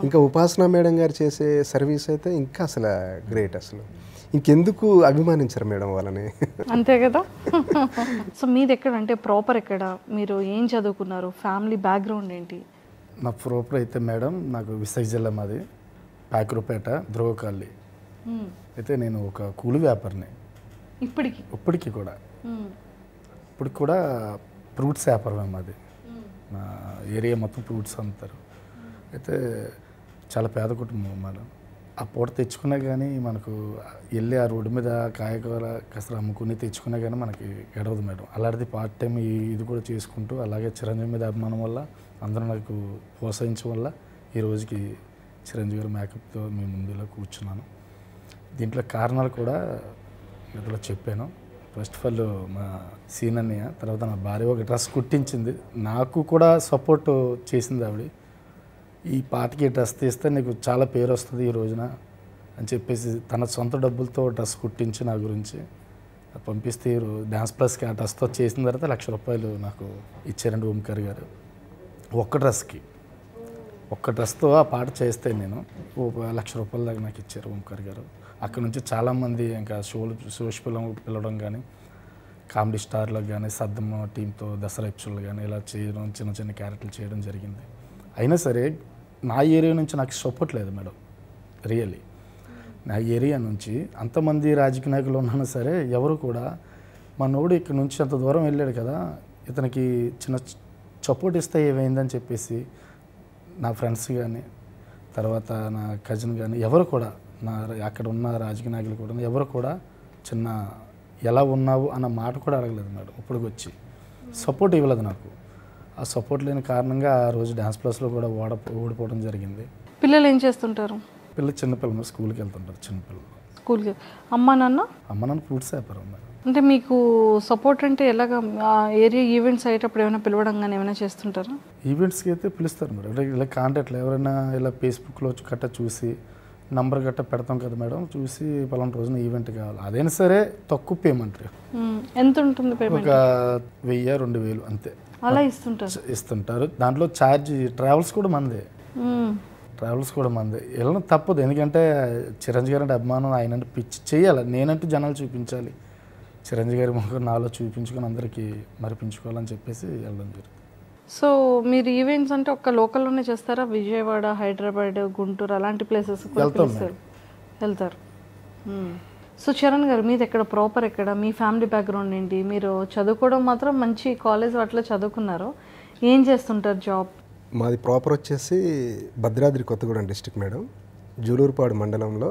ఇంకా ఉపాసన మేడం గారు చేసే సర్వీస్ అయితే ఇంకా అసలు గ్రేట్ అసలు ఇంకెందుకు అభిమానించరు మేడం వాళ్ళని అంతే కదా సో మీది ఎక్కడ అంటే ప్రాపర్ ఎక్కడ మీరు ఏం చదువుకున్నారు ఫ్యామిలీ బ్యాక్గ్రౌండ్ ఏంటి నా ప్రాపర్ అయితే మేడం నాకు విశాఖ జిల్లా మాది పాకరుపేట ధ్రువకాల్లి అయితే నేను ఒక కూలి వ్యాపారిని ఇప్పటికి ఇప్పటికి కూడా ఇప్పటికి కూడా ఫ్రూట్స్ వ్యాపారం మాది నా ఏరియా మొత్తం ఫ్రూట్స్ అమ్ముతారు అయితే చాలా పేద కుటుంబం మేడం ఆ పూట తెచ్చుకున్నా కానీ మనకు వెళ్ళి ఆ రోడ్డు మీద కాయకూర కసర అమ్ముకుని తెచ్చుకున్నా కానీ మనకి గడవదు మేడం అలాంటిది పార్ట్ టైం ఇది కూడా చేసుకుంటూ అలాగే చిరంజీవి మీద అభిమానం వల్ల అందరూ నాకు ప్రోత్సహించడం వల్ల ఈ రోజుకి చిరంజీవి గారి మేకప్తో మీ ముందులో కూర్చున్నాను దీంట్లో కారణాలు కూడా ఇందులో చెప్పాను ఫస్ట్ ఆఫ్ ఆల్ మా సీన్ అన్నయ్య తర్వాత నా భార్య ఒక డ్రెస్ కుట్టించింది నాకు కూడా సపోర్ట్ చేసింది ఆవిడ ఈ పాటకి డ్రెస్ తీస్తే నీకు చాలా పేరు వస్తుంది ఈ రోజున అని చెప్పేసి తన సొంత డబ్బులతో డ్రెస్ కుట్టించి నా గురించి పంపిస్తే డ్యాన్స్ ప్లస్కి ఆ డ్రెస్తో చేసిన తర్వాత లక్ష రూపాయలు నాకు ఇచ్చారండి ఓంకర్ గారు ఒక్క డ్రెస్కి ఒక్క డ్రెస్తో ఆ పాట చేస్తే నేను లక్ష రూపాయల దాకా నాకు ఇచ్చారు ఓంకర్ గారు అక్కడ నుంచి చాలామంది ఇంకా షోలు సోష్ పిల్లలు పిలవడం కానీ కామెడీ స్టార్లకు కానీ సద్దమ్మ టీంతో దసరా ఎపిసోడ్లు కానీ ఇలా చేయడం చిన్న చిన్న క్యారెక్టర్లు చేయడం జరిగింది అయినా సరే నా ఏరియా నుంచి నాకు సపోర్ట్ లేదు మేడం రియల్లీ నా ఏరియా నుంచి అంతమంది రాజకీయ నాయకులు ఉన్నా సరే ఎవరు కూడా మనోడు ఇక్కడ నుంచి అంత దూరం వెళ్ళాడు కదా ఇతనికి చిన్న సపోర్ట్ ఇస్తే ఏమైందని చెప్పేసి నా ఫ్రెండ్స్ కానీ తర్వాత నా కజిన్ కానీ ఎవరు కూడా నా అక్కడ ఉన్న రాజకీయ నాయకులు కూడా ఎవరు కూడా చిన్న ఎలా ఉన్నావు అన్న మాట కూడా అడగలేదు మేడం ఇప్పటికి వచ్చి సపోర్ట్ ఇవ్వలేదు నాకు ఆ సపోర్ట్ లేని కారణంగా ఆ రోజు డ్యాన్స్ ప్లస్లో కూడా ఓడ ఓడిపోవడం జరిగింది పిల్లలు ఏం చేస్తుంటారు పిల్లలు చిన్నపిల్లలు స్కూల్కి వెళ్తుంటారు చిన్నపిల్లలు స్కూల్కి అమ్మ నాన్న అమ్మ నాన్న ఫ్రూట్స్ వ్యాపారం అంటే మీకు సపోర్ట్ అంటే ఎలాగ ఏరియా ఈవెంట్స్ అయ్యేటప్పుడు ఏమైనా పిలవడం కానీ ఏమైనా చేస్తుంటారా ఈవెంట్స్కి అయితే పిలుస్తారు మరి ఇలా కాంటాక్ట్లో ఎవరైనా ఇలా ఫేస్బుక్లో కట్ట చూసి నంబర్ గట్ట పెడతాం కదా మేడం చూసి పలానా రోజున ఈవెంట్ కావాలి అదైనా సరే తక్కువ పేమెంట్ ఎంత ఉంటుంది ఒక వెయ్యి రెండు వేలు అంతే అలా ఇస్తుంటారు ఇస్తుంటారు దాంట్లో ఛార్జ్ ట్రావెల్స్ కూడా మనదే ట్రావెల్స్ కూడా మనదే వెళ్ళిన తప్పదు ఎందుకంటే చిరంజీవి గారి అంటే అభిమానం ఆయన పిచ్చి చేయాలి నేనంటూ జనాలు చూపించాలి చిరంజీవి గారి ముఖం నాలో చూపించుకొని అందరికీ మరిపించుకోవాలని చెప్పేసి వెళ్ళడం జరుగుతుంది సో మీరు ఈవెంట్స్ అంటే లోకల్ లోకల్లోనే చేస్తారా విజయవాడ హైదరాబాద్ గుంటూరు అలాంటి ప్లేసెస్ వెళ్తారు hmm. సో చరణ్ గారు మీది ఎక్కడ ప్రాపర్ ఎక్కడ మీ ఫ్యామిలీ బ్యాక్గ్రౌండ్ ఏంటి మీరు చదువుకోవడం మాత్రం మంచి కాలేజ్ వాటిలో చదువుకున్నారు ఏం చేస్తుంటారు జాబ్ మాది ప్రాపర్ వచ్చేసి భద్రాద్రి కొత్తగూడెం డిస్టిక్ మేడం జూలూరుపాడు మండలంలో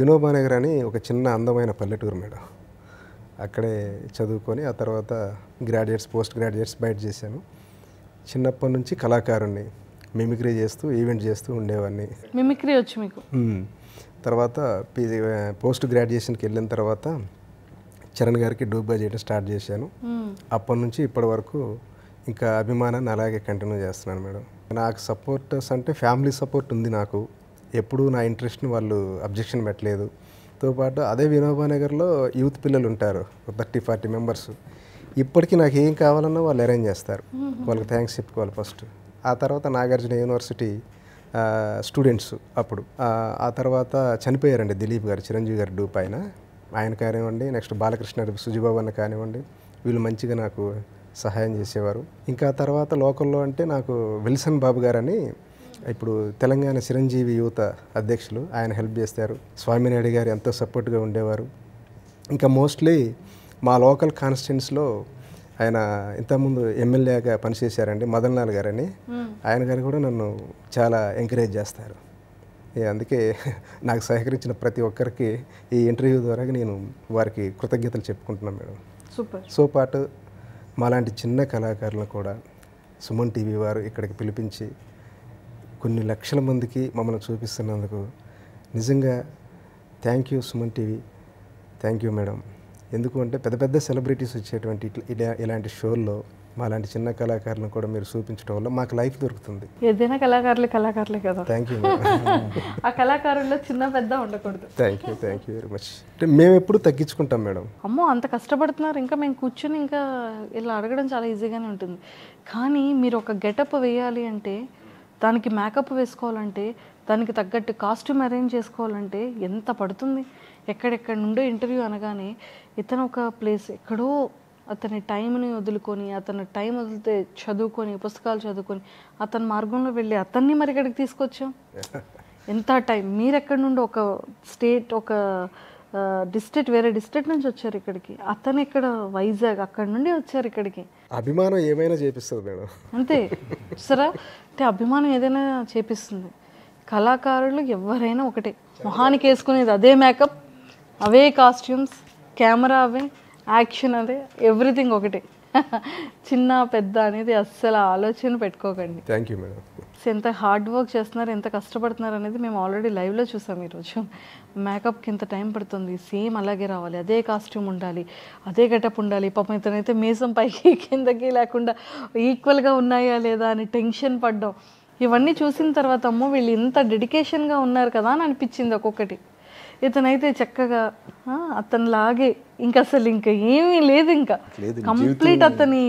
వినోబానగర్ అని ఒక చిన్న అందమైన పల్లెటూరు మేడం అక్కడే చదువుకొని ఆ తర్వాత గ్రాడ్యుయేట్స్ పోస్ట్ గ్రాడ్యుయేట్స్ బయట చేశాను చిన్నప్పటి నుంచి కళాకారుణ్ణి మిమిక్రీ చేస్తూ ఈవెంట్ చేస్తూ ఉండేవాడిని మిమిక్రీ వచ్చి మీకు తర్వాత పీజీ పోస్ట్ గ్రాడ్యుయేషన్కి వెళ్ళిన తర్వాత చరణ్ గారికి డూబ్గా చేయడం స్టార్ట్ చేశాను అప్పటి నుంచి ఇప్పటి వరకు ఇంకా అభిమానాన్ని అలాగే కంటిన్యూ చేస్తున్నాను మేడం నాకు సపోర్టర్స్ అంటే ఫ్యామిలీ సపోర్ట్ ఉంది నాకు ఎప్పుడూ నా ఇంట్రెస్ట్ని వాళ్ళు అబ్జెక్షన్ పెట్టలేదు తో పాటు అదే వినోబానగర్లో యూత్ పిల్లలు ఉంటారు థర్టీ ఫార్టీ మెంబర్స్ ఇప్పటికీ నాకు ఏం కావాలన్నా వాళ్ళు అరేంజ్ చేస్తారు వాళ్ళకి థ్యాంక్స్ చెప్పుకోవాలి ఫస్ట్ ఆ తర్వాత నాగార్జున యూనివర్సిటీ స్టూడెంట్స్ అప్పుడు ఆ తర్వాత చనిపోయారండి దిలీప్ గారు చిరంజీవి గారు డూప్ ఆయన ఆయన కానివ్వండి నెక్స్ట్ బాలకృష్ణ సుజీబాబు అన్న కానివ్వండి వీళ్ళు మంచిగా నాకు సహాయం చేసేవారు ఇంకా తర్వాత లోకల్లో అంటే నాకు విల్సన్ బాబు గారని ఇప్పుడు తెలంగాణ చిరంజీవి యువత అధ్యక్షులు ఆయన హెల్ప్ చేస్తారు స్వామినాయుడు గారు ఎంతో సపోర్ట్గా ఉండేవారు ఇంకా మోస్ట్లీ మా లోకల్ కాన్స్టిట్యున్సీలో ఆయన ఇంతకుముందు ఎమ్మెల్యేగా పనిచేశారండి మదన్ లాల్ గారని ఆయన గారు కూడా నన్ను చాలా ఎంకరేజ్ చేస్తారు అందుకే నాకు సహకరించిన ప్రతి ఒక్కరికి ఈ ఇంటర్వ్యూ ద్వారా నేను వారికి కృతజ్ఞతలు చెప్పుకుంటున్నాను మేడం సూపర్ సో పాటు మాలాంటి చిన్న కళాకారులను కూడా సుమన్ టీవీ వారు ఇక్కడికి పిలిపించి కొన్ని లక్షల మందికి మమ్మల్ని చూపిస్తున్నందుకు నిజంగా thank you Suman TV thank you madam ఎందుకు అంటే పెద్ద పెద్ద సెలబ్రిటీస్ వచ్చేటువంటి ఇలా ఇలాంటి షోల్లో మా లాంటి చిన్న కళాకారులను కూడా మీరు చూపించడం వల్ల మాకు లైఫ్ దొరుకుతుంది ఏదైనా కళాకారులు కళాకారులే కదా థ్యాంక్ యూ ఆ కళాకారుల్లో చిన్న పెద్ద ఉండకూడదు thank you thank you very much అంటే మేము ఎప్పుడు తగ్గించుకుంటాం మేడం అమ్మో అంత కష్టపడుతున్నారు ఇంకా మేము కూర్చుని ఇంకా ఇలా అడగడం చాలా ఈజీగానే ఉంటుంది కానీ మీరు ఒక గెటప్ వేయాలి అంటే దానికి మేకప్ వేసుకోవాలంటే దానికి తగ్గట్టు కాస్ట్యూమ్ అరేంజ్ చేసుకోవాలంటే ఎంత పడుతుంది ఎక్కడెక్కడ నుండో ఇంటర్వ్యూ అనగానే ఇతను ఒక ప్లేస్ ఎక్కడో అతని టైంని వదులుకొని అతను టైం వదిలితే చదువుకొని పుస్తకాలు చదువుకొని అతని మార్గంలో వెళ్ళి అతన్ని మరి ఇక్కడికి తీసుకొచ్చాం ఎంత టైం మీరు ఎక్కడి నుండి ఒక స్టేట్ ఒక డిస్ట్రిక్ట్ వేరే డిస్ట్రిక్ట్ నుంచి వచ్చారు ఇక్కడికి అతను ఇక్కడ వైజాగ్ అక్కడ నుండి వచ్చారు ఇక్కడికి అభిమానం ఏమైనా చేపిస్తుంది మేడం అంతే సరే అంటే అభిమానం ఏదైనా చేపిస్తుంది కళాకారులు ఎవరైనా ఒకటే మొహానికి వేసుకునేది అదే మేకప్ అవే కాస్ట్యూమ్స్ కెమెరా అవే యాక్షన్ అదే ఎవ్రీథింగ్ ఒకటే చిన్న పెద్ద అనేది అస్సలు ఆలోచన పెట్టుకోకండి థ్యాంక్ యూ మేడం ఎంత హార్డ్ వర్క్ చేస్తున్నారు ఎంత కష్టపడుతున్నారు అనేది మేము ఆల్రెడీ లైవ్లో చూసాం ఈరోజు మేకప్కి ఇంత టైం పడుతుంది సేమ్ అలాగే రావాలి అదే కాస్ట్యూమ్ ఉండాలి అదే గెటప్ ఉండాలి పాపం ఇతనైతే మీసం పైకి కిందకి లేకుండా ఈక్వల్గా ఉన్నాయా లేదా అని టెన్షన్ పడ్డం ఇవన్నీ చూసిన తర్వాత అమ్మో వీళ్ళు ఇంత డెడికేషన్గా ఉన్నారు కదా అని అనిపించింది ఒక్కొక్కటి ఇతనైతే చక్కగా అతనిలాగే ఇంకా అసలు ఇంకా ఏమీ లేదు ఇంకా కంప్లీట్ అతని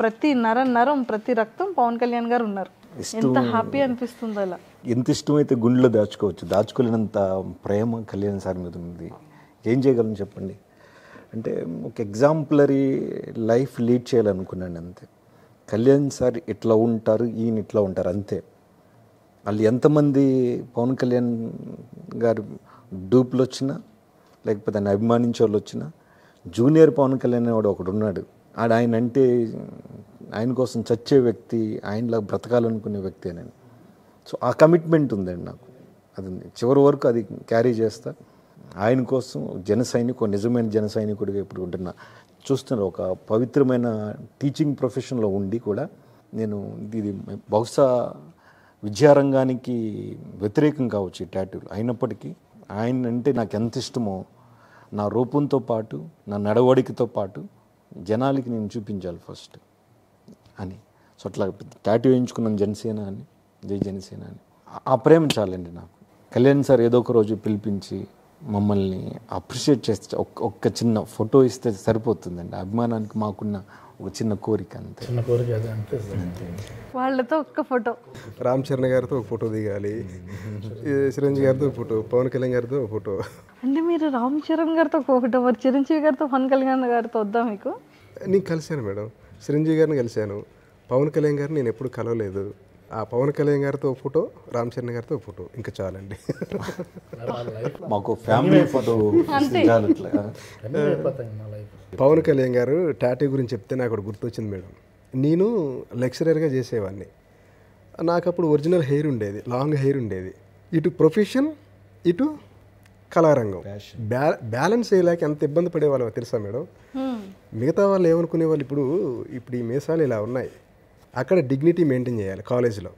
ప్రతి నర నరం ప్రతి రక్తం పవన్ కళ్యాణ్ గారు ఉన్నారు ఎంత హ్యాపీ అనిపిస్తుంది అలా ఎంత ఇష్టమైతే గుండెలో దాచుకోవచ్చు దాచుకోలేనంత ప్రేమ కళ్యాణ్ సార్ మీద ఉంది ఏం చేయగలను చెప్పండి అంటే ఒక ఎగ్జాంపులరీ లైఫ్ లీడ్ చేయాలనుకున్నాను అంతే కళ్యాణ్ సార్ ఇట్లా ఉంటారు ఈయన ఇట్లా ఉంటారు అంతే వాళ్ళు ఎంతమంది పవన్ కళ్యాణ్ గారు డూప్లు వచ్చినా లేకపోతే ఆయన అభిమానించే వాళ్ళు వచ్చినా జూనియర్ పవన్ కళ్యాణ్ వాడు ఒకడు ఉన్నాడు ఆడ ఆయన అంటే ఆయన కోసం చచ్చే వ్యక్తి ఆయనలా బ్రతకాలనుకునే వ్యక్తి నేను సో ఆ కమిట్మెంట్ ఉందండి నాకు అది చివరి వరకు అది క్యారీ చేస్తా ఆయన కోసం జన సైనికు నిజమైన జన సైనికుడిగా ఇప్పుడు ఉంటున్నా చూస్తున్నారు ఒక పవిత్రమైన టీచింగ్ ప్రొఫెషన్లో ఉండి కూడా నేను ఇది బహుశా విద్యారంగానికి వ్యతిరేకం కావచ్చు ఈ ట్యాటూలు అయినప్పటికీ ఆయన అంటే నాకు ఎంత ఇష్టమో నా రూపంతో పాటు నా నడవడికతో పాటు జనాలకి నేను చూపించాలి ఫస్ట్ అని సో అట్లా టాటూ వేయించుకున్నాను జనసేన అని జై జనసేన అని ఆ ప్రేమ చాలండి నాకు కళ్యాణ్ సార్ ఏదో ఒక రోజు పిలిపించి మమ్మల్ని అప్రిషియేట్ చేస్తే ఒక్క చిన్న ఫోటో ఇస్తే సరిపోతుందండి అభిమానానికి మాకున్న ఒక చిన్న కోరిక అంతే చిన్న కోరిక అదే వాళ్ళతో ఒక్క ఫోటో రామ్ చరణ్ గారితో ఒక ఫోటో దిగాలి చిరంజీవి గారితో ఫోటో పవన్ కళ్యాణ్ గారితో ఫోటో అంటే మీరు రామ్ చరణ్ గారితో ఒక ఫోటో మరి చిరంజీవి గారితో పవన్ కళ్యాణ్ గారితో వద్దా మీకు నేను కలిశాను మేడం చిరంజీవి గారిని కలిశాను పవన్ కళ్యాణ్ గారిని నేను ఎప్పుడు కలవలేదు ఆ పవన్ కళ్యాణ్ గారితో ఫోటో రామ్ చరణ్ గారితో ఫోటో ఇంకా చాలండి మాకు ఫ్యామిలీ ఫోటో పవన్ కళ్యాణ్ గారు టాటూ గురించి చెప్తే నాకు గుర్తొచ్చింది మేడం నేను లెక్చరర్గా చేసేవాడిని నాకు అప్పుడు ఒరిజినల్ హెయిర్ ఉండేది లాంగ్ హెయిర్ ఉండేది ఇటు ప్రొఫెషన్ ఇటు కళారంగం బ్యాలెన్స్ చేయలేక ఎంత ఇబ్బంది పడేవాళ్ళు తెలుసా మేడం మిగతా వాళ్ళు ఏమనుకునే వాళ్ళు ఇప్పుడు ఇప్పుడు ఈ మీసాలు ఇలా ఉన్నాయి అక్కడ డిగ్నిటీ మెయింటైన్ చేయాలి కాలేజీలో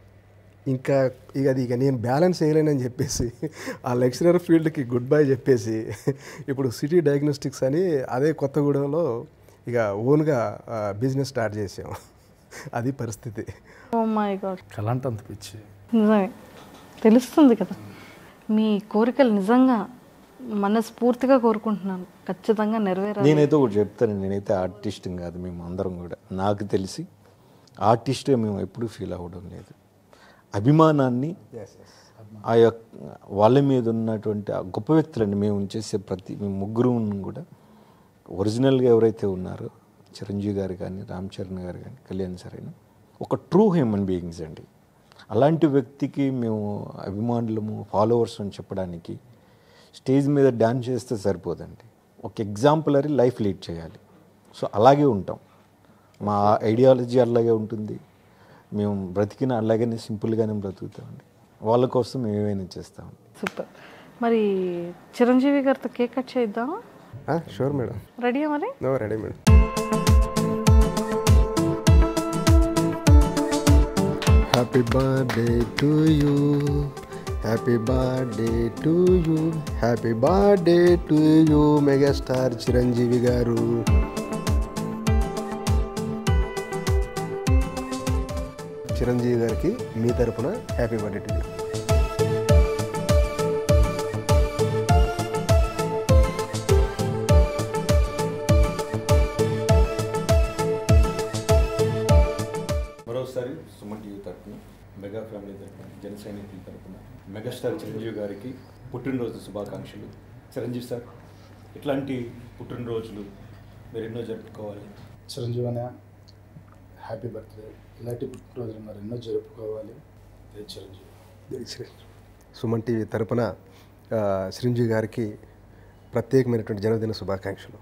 ఇంకా ఇక అది ఇక నేను బ్యాలెన్స్ చేయలేనని చెప్పేసి ఆ లెక్చరర్ ఫీల్డ్కి గుడ్ బై చెప్పేసి ఇప్పుడు సిటీ డయాగ్నోస్టిక్స్ అని అదే కొత్తగూడెంలో ఇక ఓన్గా బిజినెస్ స్టార్ట్ చేసాం అది పరిస్థితి oh పిచ్చి తెలుస్తుంది కదా మీ కోరికలు నిజంగా మనస్ఫూర్తిగా కోరుకుంటున్నాను ఖచ్చితంగా నెరవేరు నేనైతే ఒకటి చెప్తాను నేనైతే ఆర్టిస్ట్ కాదు మేము అందరం కూడా నాకు తెలిసి ఆర్టిస్ట్గా మేము ఎప్పుడూ ఫీల్ అవ్వడం లేదు అభిమానాన్ని ఆ యొక్క వాళ్ళ మీద ఉన్నటువంటి ఆ గొప్ప వ్యక్తులని మేము చేసే ప్రతి మేము ముగ్గురు కూడా ఒరిజినల్గా ఎవరైతే ఉన్నారో చిరంజీవి గారు కానీ రామ్ చరణ్ గారు కానీ కళ్యాణ్ సార్ అయినా ఒక ట్రూ హ్యూమన్ బీయింగ్స్ అండి అలాంటి వ్యక్తికి మేము అభిమానులము ఫాలోవర్స్ అని చెప్పడానికి స్టేజ్ మీద డ్యాన్స్ చేస్తే సరిపోదండి ఒక ఎగ్జాంపులరీ లైఫ్ లీడ్ చేయాలి సో అలాగే ఉంటాం మా ఐడియాలజీ అలాగే ఉంటుంది మేము బ్రతికిన అలాగనే సింపుల్గానే బ్రతుకుతామండి వాళ్ళ కోసం మేము ఏమైనా సూపర్ మరి చిరంజీవి గారితో కేక్ కట్ చేద్దామా షూర్ మేడం రెడీ మరి ready madam happy birthday to you happy birthday to you happy birthday to you megastar Chiranjeevi గారు చిరంజీవి గారికి మీ తరపున హ్యాపీ బర్త్డే టు మరోసారి సుమన్ టీవీ తరఫున మెగా ఫ్యామిలీ తరఫున జన సైనికుల తరఫున మెగాస్టార్ చిరంజీవి గారికి పుట్టినరోజు శుభాకాంక్షలు చిరంజీవి సార్ ఇట్లాంటి పుట్టినరోజులు మీరు ఎన్నో జరుపుకోవాలి చిరంజీవి అనే హ్యాపీ బర్త్డే ఇలాంటి పుట్టినరోజులు మరి ఎన్నో జరుపుకోవాలి సుమన్ టీవీ తరపున చిరంజీవి గారికి ప్రత్యేకమైనటువంటి జన్మదిన శుభాకాంక్షలు